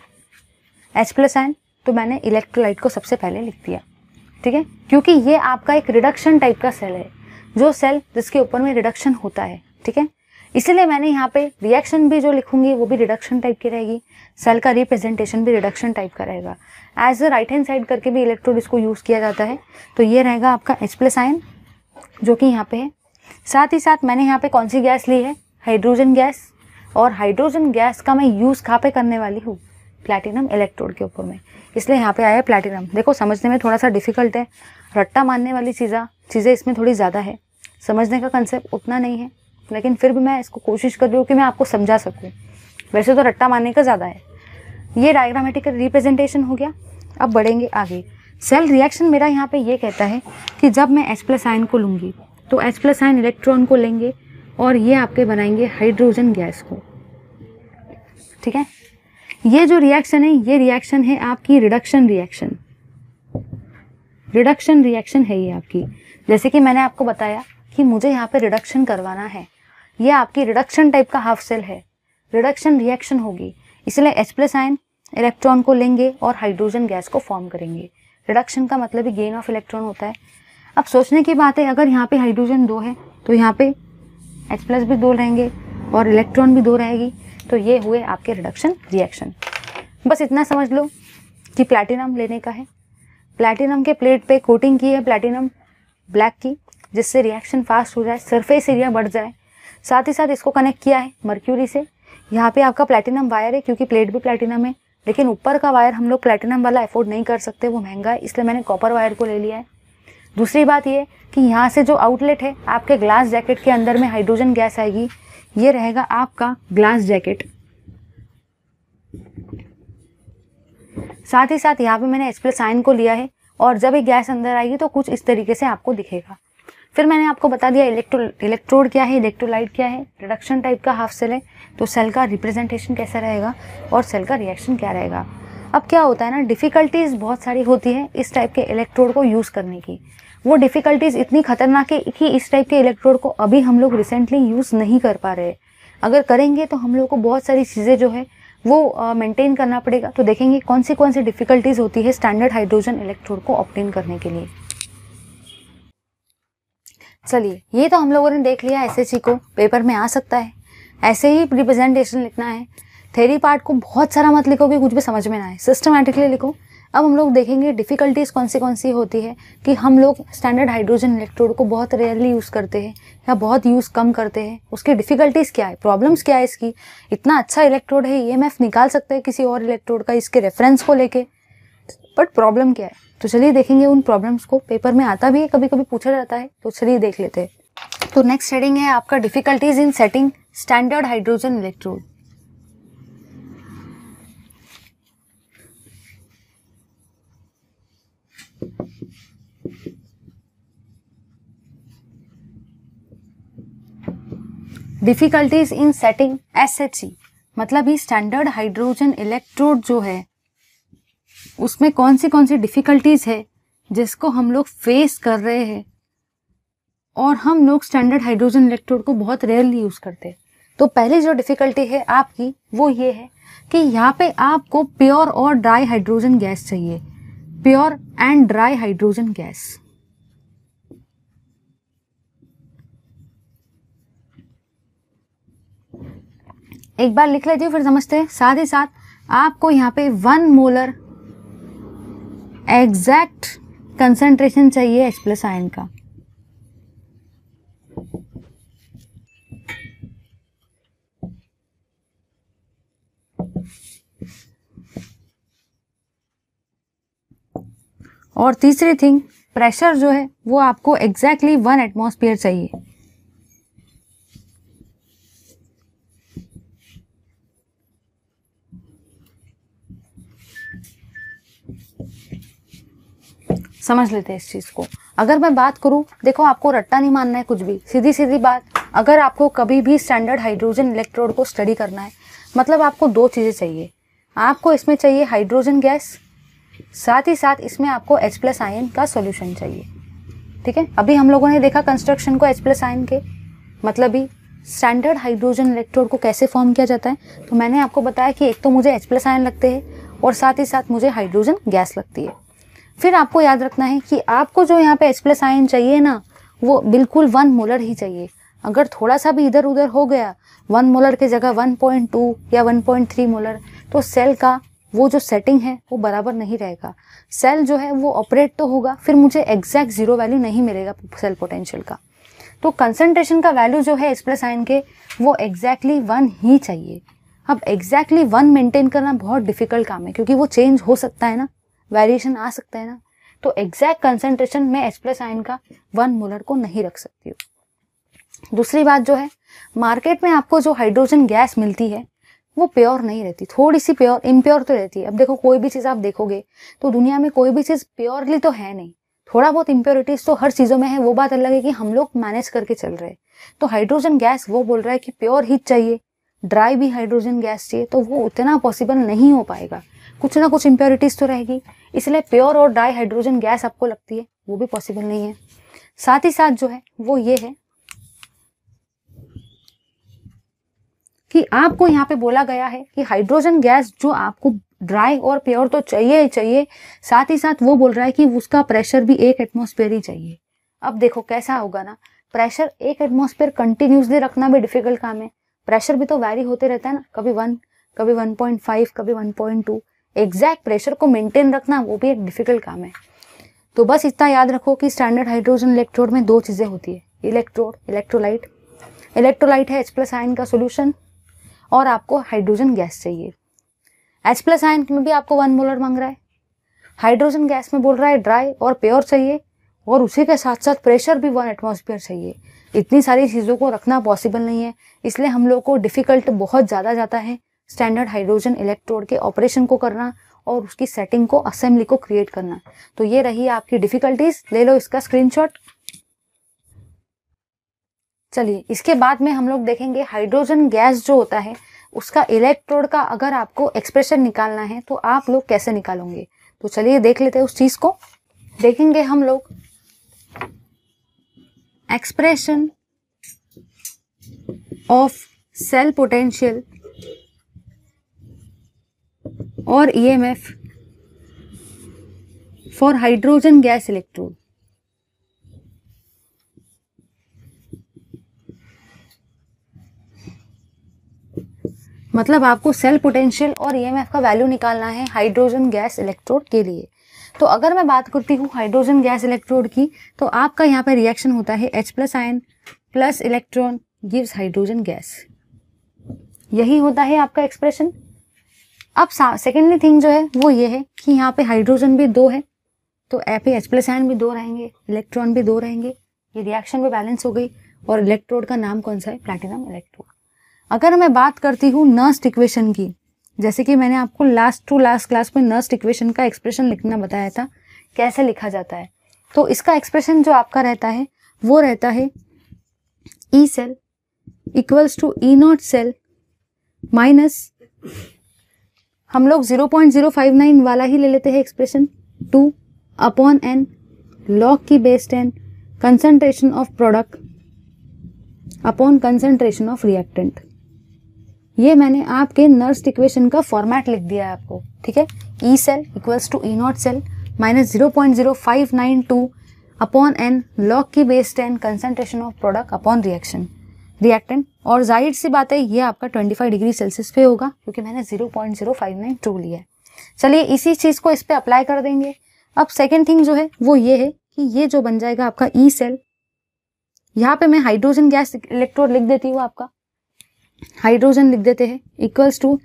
H plus ion तो मैंने इलेक्ट्रोलाइट को सबसे पहले लिख दिया ठीक है क्योंकि ये आपका एक रिडक्शन टाइप का सेल है जो सेल जिसके ऊपर में रिडक्शन होता है ठीक है इसीलिए मैंने यहाँ पे रिएक्शन भी जो लिखूंगी वो भी रिडक्शन टाइप की रहेगी सेल का रिप्रेजेंटेशन भी रिडक्शन टाइप का रहेगा as a right hand side करके भी इलेक्ट्रोड इसको यूज़ किया जाता है तो ये रहेगा आपका एच प्लस आयन जो कि यहाँ पे है साथ ही साथ मैंने यहाँ पे कौन सी गैस ली है हाइड्रोजन गैस और हाइड्रोजन गैस का मैं यूज़ कहाँ पे करने वाली हूँ प्लैटिनम इलेक्ट्रोड के ऊपर में इसलिए यहाँ पे आया है प्लैटिनम देखो समझने में थोड़ा सा डिफिकल्ट है रट्टा मारने वाली चीज़ा चीज़ें इसमें थोड़ी ज़्यादा है समझने का कंसेप्ट उतना नहीं है लेकिन फिर भी मैं इसको कोशिश कर रही हूँ कि मैं आपको समझा सकूँ वैसे तो रट्टा मारने का ज़्यादा है ये डायग्रामेटिकल रिप्रेजेंटेशन हो गया अब बढ़ेंगे आगे सेल रिएक्शन मेरा यहाँ पे ये कहता है कि जब मैं एच प्लस आयन को लूँगी तो H प्लस आइन इलेक्ट्रॉन को लेंगे और ये आपके बनाएंगे हाइड्रोजन गैस को ठीक है ये जो रिएक्शन है ये रिएक्शन है आपकी रिडक्शन रिएक्शन रिडक्शन रिएक्शन है ये आपकी जैसे कि मैंने आपको बताया कि मुझे यहाँ पे रिडक्शन करवाना है ये आपकी रिडक्शन टाइप का हाफ सेल है रिडक्शन रिएक्शन होगी इसलिए एच प्लस आइन इलेक्ट्रॉन को लेंगे और हाइड्रोजन गैस को फॉर्म करेंगे रिडक्शन का मतलब ही गेन ऑफ इलेक्ट्रॉन होता है अब सोचने की बात है अगर यहाँ पे हाइड्रोजन दो है तो यहाँ पे H प्लस भी दो रहेंगे और इलेक्ट्रॉन भी दो रहेगी तो ये हुए आपके रिडक्शन रिएक्शन बस इतना समझ लो कि प्लैटिनम लेने का है प्लैटिनम के प्लेट पे कोटिंग की है प्लैटिनम ब्लैक की जिससे रिएक्शन फास्ट हो जाए सरफेस एरिया बढ़ जाए साथ ही साथ इसको कनेक्ट किया है मर्क्यूरी से यहाँ पे आपका प्लैटिनम वायर है क्योंकि प्लेट भी प्लैटिनम है लेकिन ऊपर का वायर हम लोग प्लैटिनम वाला अफोर्ड नहीं कर सकते वो महंगा है इसलिए मैंने कॉपर वायर को ले लिया है दूसरी बात ये कि यहाँ से जो आउटलेट है आपके ग्लास जैकेट के अंदर में हाइड्रोजन गैस आएगी ये रहेगा आपका ग्लास जैकेट साथ ही साथ यहाँ पे मैंने एक्सप्रेस साइन को लिया है और जब ये गैस अंदर आएगी तो कुछ इस तरीके से आपको दिखेगा फिर मैंने आपको बता दिया इलेक्ट्रो इलेक्ट्रोड क्या है इलेक्ट्रोलाइट क्या है रिडक्शन टाइप का हाफ सेल है तो सेल का रिप्रेजेंटेशन कैसा रहेगा और सेल का रिएक्शन क्या रहेगा अब क्या होता है ना डिफ़िकल्टीज़ बहुत सारी होती है इस टाइप के इलेक्ट्रोड को यूज़ करने की वो डिफ़िकल्टीज़ इतनी ख़तरनाक है कि इस टाइप के इलेक्ट्रोड को अभी हम लोग रिसेंटली यूज़ नहीं कर पा रहे अगर करेंगे तो हम लोग को बहुत सारी चीज़ें जो है वो मेंटेन uh, करना पड़ेगा तो देखेंगे कौन सी कौन सी डिफ़िकल्टीज़ होती है स्टैंडर्ड हाइड्रोजन इलेक्ट्रोड को ऑप्टेन करने के लिए चलिए ये तो हम लोगों ने देख लिया एस e को पेपर में आ सकता है ऐसे ही रिप्रेजेंटेशन लिखना है थेरी पार्ट को बहुत सारा मत लिखो कि कुछ भी समझ में ना आए सिस्टमेटिकली लिखो अब हम लोग देखेंगे डिफ़िकल्टीज़ कौन सी कौन सी होती है कि हम लोग स्टैंडर्ड हाइड्रोजन इलेक्ट्रोड को बहुत रेयरली यूज़ करते हैं या बहुत यूज़ कम करते हैं उसकी डिफ़िकल्टीज़ क्या है प्रॉब्लम्स क्या है इसकी इतना अच्छा इलेक्ट्रोड है ई निकाल सकते हैं किसी और इलेक्ट्रोड का इसके रेफरेंस को लेके बट प्रॉब्लम क्या है तो चलिए देखेंगे उन प्रॉब्लम्स को पेपर में आता भी है कभी कभी पूछा जाता है तो चलिए देख लेते हैं तो नेक्स्ट हेडिंग है आपका difficulties in setting standard hydrogen electrode difficulties in setting S SHC मतलब स्टैंडर्ड हाइड्रोजन इलेक्ट्रोड जो है उसमें कौन सी कौन सी डिफिकल्टीज है जिसको हम लोग फेस कर रहे हैं और हम लोग स्टैंडर्ड हाइड्रोजन इलेक्ट्रोड को बहुत रेयरली यूज़ करते हैं तो पहली जो डिफ़िकल्टी है आपकी वो ये है कि यहाँ पे आपको प्योर और ड्राई हाइड्रोजन गैस चाहिए pure and dry hydrogen gas एक बार लिख लेती हूँ फिर समझते हैं साथ ही साथ आपको यहाँ पे वन मोलर एग्जैक्ट कंसंट्रेशन चाहिए एच प्लस आयन का और तीसरी थिंग प्रेशर जो है वो आपको एग्जैक्टली वन एटमोसफियर चाहिए समझ लेते हैं इस चीज़ को अगर मैं बात करूं देखो आपको रट्टा नहीं मानना है कुछ भी सीधी सीधी बात अगर आपको कभी भी स्टैंडर्ड हाइड्रोजन इलेक्ट्रोड को स्टडी करना है मतलब आपको दो चीज़ें चाहिए आपको इसमें चाहिए हाइड्रोजन गैस साथ ही साथ इसमें आपको एच प्लस आयन का सोल्यूशन चाहिए ठीक है अभी हम लोगों ने देखा कंस्ट्रक्शन को एच प्लस आयन के मतलब ही स्टैंडर्ड हाइड्रोजन इलेक्ट्रोड को कैसे फॉर्म किया जाता है तो मैंने आपको बताया कि एक तो मुझे एच प्लस आयन लगते हैं और साथ ही साथ मुझे हाइड्रोजन गैस लगती है फिर आपको याद रखना है कि आपको जो यहाँ पे एच प्लस आयन चाहिए ना वो बिल्कुल वन मोलर ही चाहिए अगर थोड़ा सा भी इधर उधर हो गया वन मोलर की जगह वन पॉइंट टू या वन पॉइंट थ्री मोलर तो सेल का वो जो सेटिंग है वो बराबर नहीं रहेगा सेल जो है वो ऑपरेट तो होगा फिर मुझे एग्जैक्ट जीरो वैल्यू नहीं मिलेगा सेल पोटेंशियल का तो कंसंट्रेशन का वैल्यू जो है इस प्लस आइन के वो एग्जैक्टली exactly वन ही चाहिए अब एग्जैक्टली वन मेंटेन करना बहुत डिफिकल्ट काम है क्योंकि वो चेंज हो सकता है ना वेरिएशन आ सकता है ना तो एग्जैक्ट कंसेंट्रेशन में एच प्लस आइन का वन मोलर को नहीं रख सकती हूँ दूसरी बात जो है मार्केट में आपको जो हाइड्रोजन गैस मिलती है वो प्योर नहीं रहती थोड़ी सी प्योर इम्प्योर तो रहती है अब देखो कोई भी चीज़ आप देखोगे तो दुनिया में कोई भी चीज़ प्योरली तो है नहीं थोड़ा बहुत इम्प्योरिटीज तो हर चीज़ों में है वो बात अलग है कि हम लोग मैनेज करके चल रहे तो हाइड्रोजन गैस वो बोल रहा है कि प्योर ही चाहिए ड्राई भी हाइड्रोजन गैस चाहिए तो वो उतना पॉसिबल नहीं हो पाएगा कुछ ना कुछ इम्प्योरिटीज तो रहेगी इसलिए प्योर और ड्राई हाइड्रोजन गैस आपको लगती है वो भी पॉसिबल नहीं है साथ ही साथ जो है वो ये है कि आपको यहाँ पे बोला गया है कि हाइड्रोजन गैस जो आपको ड्राई और प्योर तो चाहिए ही चाहिए साथ ही साथ वो बोल रहा है कि उसका प्रेशर भी एक एटमोसफेयर ही चाहिए अब देखो कैसा होगा ना प्रेशर एक एटमोसफेयर कंटिन्यूसली रखना भी डिफिकल्ट काम है प्रेशर भी तो वैरी होते रहता है ना कभी वन कभी वन पॉइंट फाइव कभी one point two exact pressure को मेंटेन रखना वो भी एक डिफिकल्ट काम है तो बस इतना याद रखो कि स्टैंडर्ड हाइड्रोजन इलेक्ट्रोड में दो चीज़ें होती है इलेक्ट्रोड इलेक्ट्रोलाइट इलेक्ट्रोलाइट है एच प्लस आयन का सोल्यूशन और आपको हाइड्रोजन गैस चाहिए एच प्लस आयन में भी आपको वन मोलर मांग रहा है हाइड्रोजन गैस में बोल रहा है ड्राई और प्योर चाहिए और उसी के साथ साथ प्रेशर भी वन एटमोसफियर चाहिए इतनी सारी चीज़ों को रखना पॉसिबल नहीं है इसलिए हम लोग को डिफ़िकल्ट बहुत ज़्यादा जाता है स्टैंडर्ड हाइड्रोजन इलेक्ट्रोड के ऑपरेशन को करना और उसकी सेटिंग को असेंबली को क्रिएट करना तो ये रही आपकी डिफ़िकल्टीज़ ले लो इसका स्क्रीनशॉट चलिए इसके बाद में हम लोग देखेंगे हाइड्रोजन गैस जो होता है उसका इलेक्ट्रोड का अगर आपको एक्सप्रेशन निकालना है तो आप लोग कैसे निकालोगे तो चलिए देख लेते हैं उस चीज़ को देखेंगे हम लोग एक्सप्रेशन ऑफ सेल पोटेंशियल और EMF for hydrogen gas electrode मतलब आपको सेल पोटेंशियल और ई e का वैल्यू निकालना है हाइड्रोजन गैस इलेक्ट्रोड के लिए तो अगर मैं बात करती हूँ हाइड्रोजन गैस इलेक्ट्रोड की तो आपका यहाँ पर रिएक्शन होता है H plus ion plus electron gives hydrogen gas यही होता है आपका एक्सप्रेशन अब सेकेंडली थिंग जो है वो ये है कि यहाँ पे हाइड्रोजन भी दो है तो ए पे एच प्लस आयन भी दो रहेंगे इलेक्ट्रॉन भी दो रहेंगे ये रिएक्शन भी बैलेंस हो गई और इलेक्ट्रोड का नाम कौन सा है प्लैटिनम इलेक्ट्रोड अगर मैं बात करती हूँ नर्स्ट इक्वेशन की जैसे कि मैंने आपको लास्ट टू लास्ट क्लास में नर्स्ट इक्वेशन का एक्सप्रेशन लिखना बताया था कैसे लिखा जाता है तो इसका एक्सप्रेशन जो आपका रहता है वो रहता है E cell equals to E not cell minus हम लोग 0.059 वाला ही ले लेते हैं expression two upon n log की base ten concentration of product upon concentration of reactant ये मैंने आपके नर्स इक्वेशन का फॉर्मेट लिख दिया है आपको ठीक है E cell equals to E not cell minus zero point zero five nine two upon n log की base ten concentration of product upon reaction reactant और जाहिर सी बात है ये आपका ट्वेंटी फाइव डिग्री सेल्सियस पे होगा क्योंकि मैंने zero zero point five nine two लिया है चलिए इसी चीज़ को इस पर अप्लाई कर देंगे अब सेकेंड थिंग जो है वो ये है कि ये जो बन जाएगा आपका ई e सेल यहाँ पे मैं हाइड्रोजन गैस इलेक्ट्रोड लिख देती हूँ आपका हाइड्रोजन लिख देते हैं equals to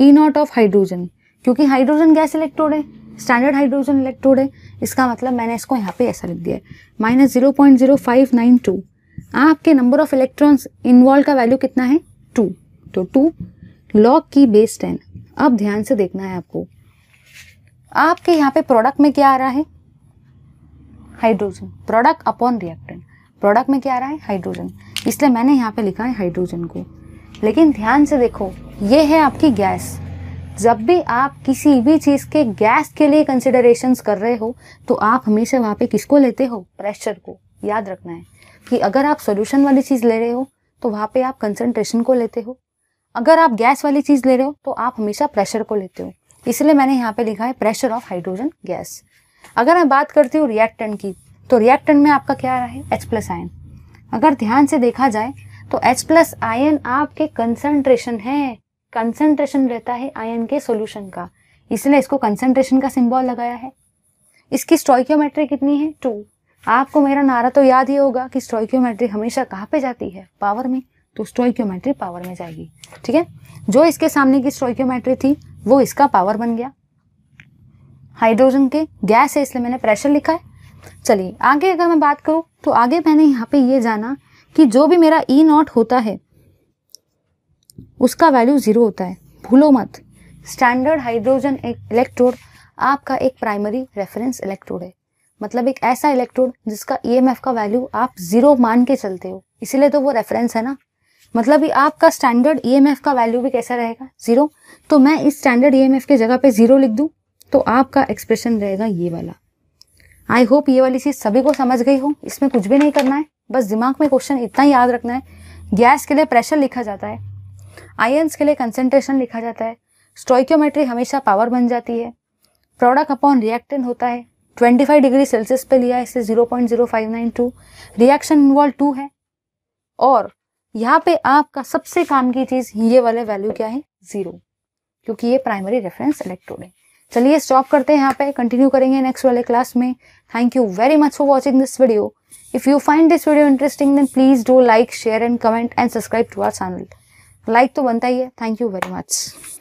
E not of hydrogen क्योंकि हाइड्रोजन गैस इलेक्ट्रोड है स्टैंडर्ड हाइड्रोजन इलेक्ट्रोड है इसका मतलब मैंने इसको यहाँ पे ऐसा लिख दिया है minus zero point zero five nine two आपके नंबर ऑफ इलेक्ट्रॉन्स इन्वॉल्व का वैल्यू कितना है टू तो टू लॉग की बेस टेन अब ध्यान से देखना है आपको आपके यहाँ पे प्रोडक्ट में क्या आ रहा है hydrogen product upon reactant product में क्या आ रहा है हाइड्रोजन इसलिए मैंने यहाँ पे लिखा है हाइड्रोजन को लेकिन ध्यान से देखो ये है आपकी गैस जब भी आप किसी भी चीज़ के गैस के लिए कंसिडरेशन कर रहे हो तो आप हमेशा वहाँ पे किसको लेते हो प्रेशर को याद रखना है कि अगर आप सोल्यूशन वाली चीज़ ले रहे हो तो वहाँ पे आप कंसनट्रेशन को लेते हो अगर आप गैस वाली चीज़ ले रहे हो तो आप हमेशा प्रेशर को लेते हो इसलिए मैंने यहाँ पे लिखा है प्रेशर ऑफ हाइड्रोजन गैस अगर मैं बात करती हूँ रिएक्टेंट की तो रिएक्टेंट में आपका क्या है एच प्लस आयन अगर ध्यान से देखा जाए तो एच प्लस आयन आपके कंसंट्रेशन है कंसंट्रेशन रहता है आयन के सोल्यूशन का इसलिए इसको कंसंट्रेशन का सिंबल लगाया है इसकी स्टॉइक्योमेट्री कितनी है टू आपको मेरा नारा तो याद ही होगा कि स्टॉइक्योमेट्री हमेशा कहाँ पे जाती है पावर में तो स्ट्रोक्योमेट्री पावर में जाएगी ठीक है जो इसके सामने की स्ट्रोक्योमेट्री थी वो इसका पावर बन गया हाइड्रोजन के गैस है इसलिए मैंने प्रेशर लिखा है चलिए आगे अगर मैं बात करूँ तो आगे मैंने यहाँ पे ये जाना कि जो भी मेरा ई e नॉट होता है उसका वैल्यू ज़ीरो होता है भूलो मत स्टैंडर्ड हाइड्रोजन इलेक्ट्रोड आपका एक प्राइमरी रेफरेंस इलेक्ट्रोड है मतलब एक ऐसा इलेक्ट्रोड जिसका ईएमएफ e का वैल्यू आप ज़ीरो मान के चलते हो इसीलिए तो वो रेफरेंस है ना मतलब आपका स्टैंडर्ड ईएमएफ e का वैल्यू भी कैसा रहेगा ज़ीरो तो मैं इस स्टैंडर्ड ईएमएफ के जगह पे ज़ीरो लिख दूँ तो आपका एक्सप्रेशन रहेगा ये वाला आई होप ये वाली चीज़ सभी को समझ गई हो इसमें कुछ भी नहीं करना है बस दिमाग में क्वेश्चन इतना याद रखना है गैस के लिए प्रेशर लिखा जाता है आयंस के लिए कंसेंट्रेशन लिखा जाता है स्टोइक्योमेट्री हमेशा पावर बन जाती है प्रोडक्ट अपॉन रिएक्टेंट होता है 25 डिग्री सेल्सियस पे लिया इसे 0.0592 रिएक्शन इन्वॉल्व टू है और यहाँ पे आपका सबसे काम की चीज़ ये वाले वैल्यू क्या है ज़ीरो क्योंकि ये प्राइमरी रेफरेंस इलेक्ट्रोड है चलिए स्टॉप करते हैं यहाँ पे कंटिन्यू करेंगे नेक्स्ट वाले क्लास में thank you very much for watching this video if you find this video interesting then please do like share and comment and subscribe to our channel like तो बनता ही है थैंक यू वेरी मच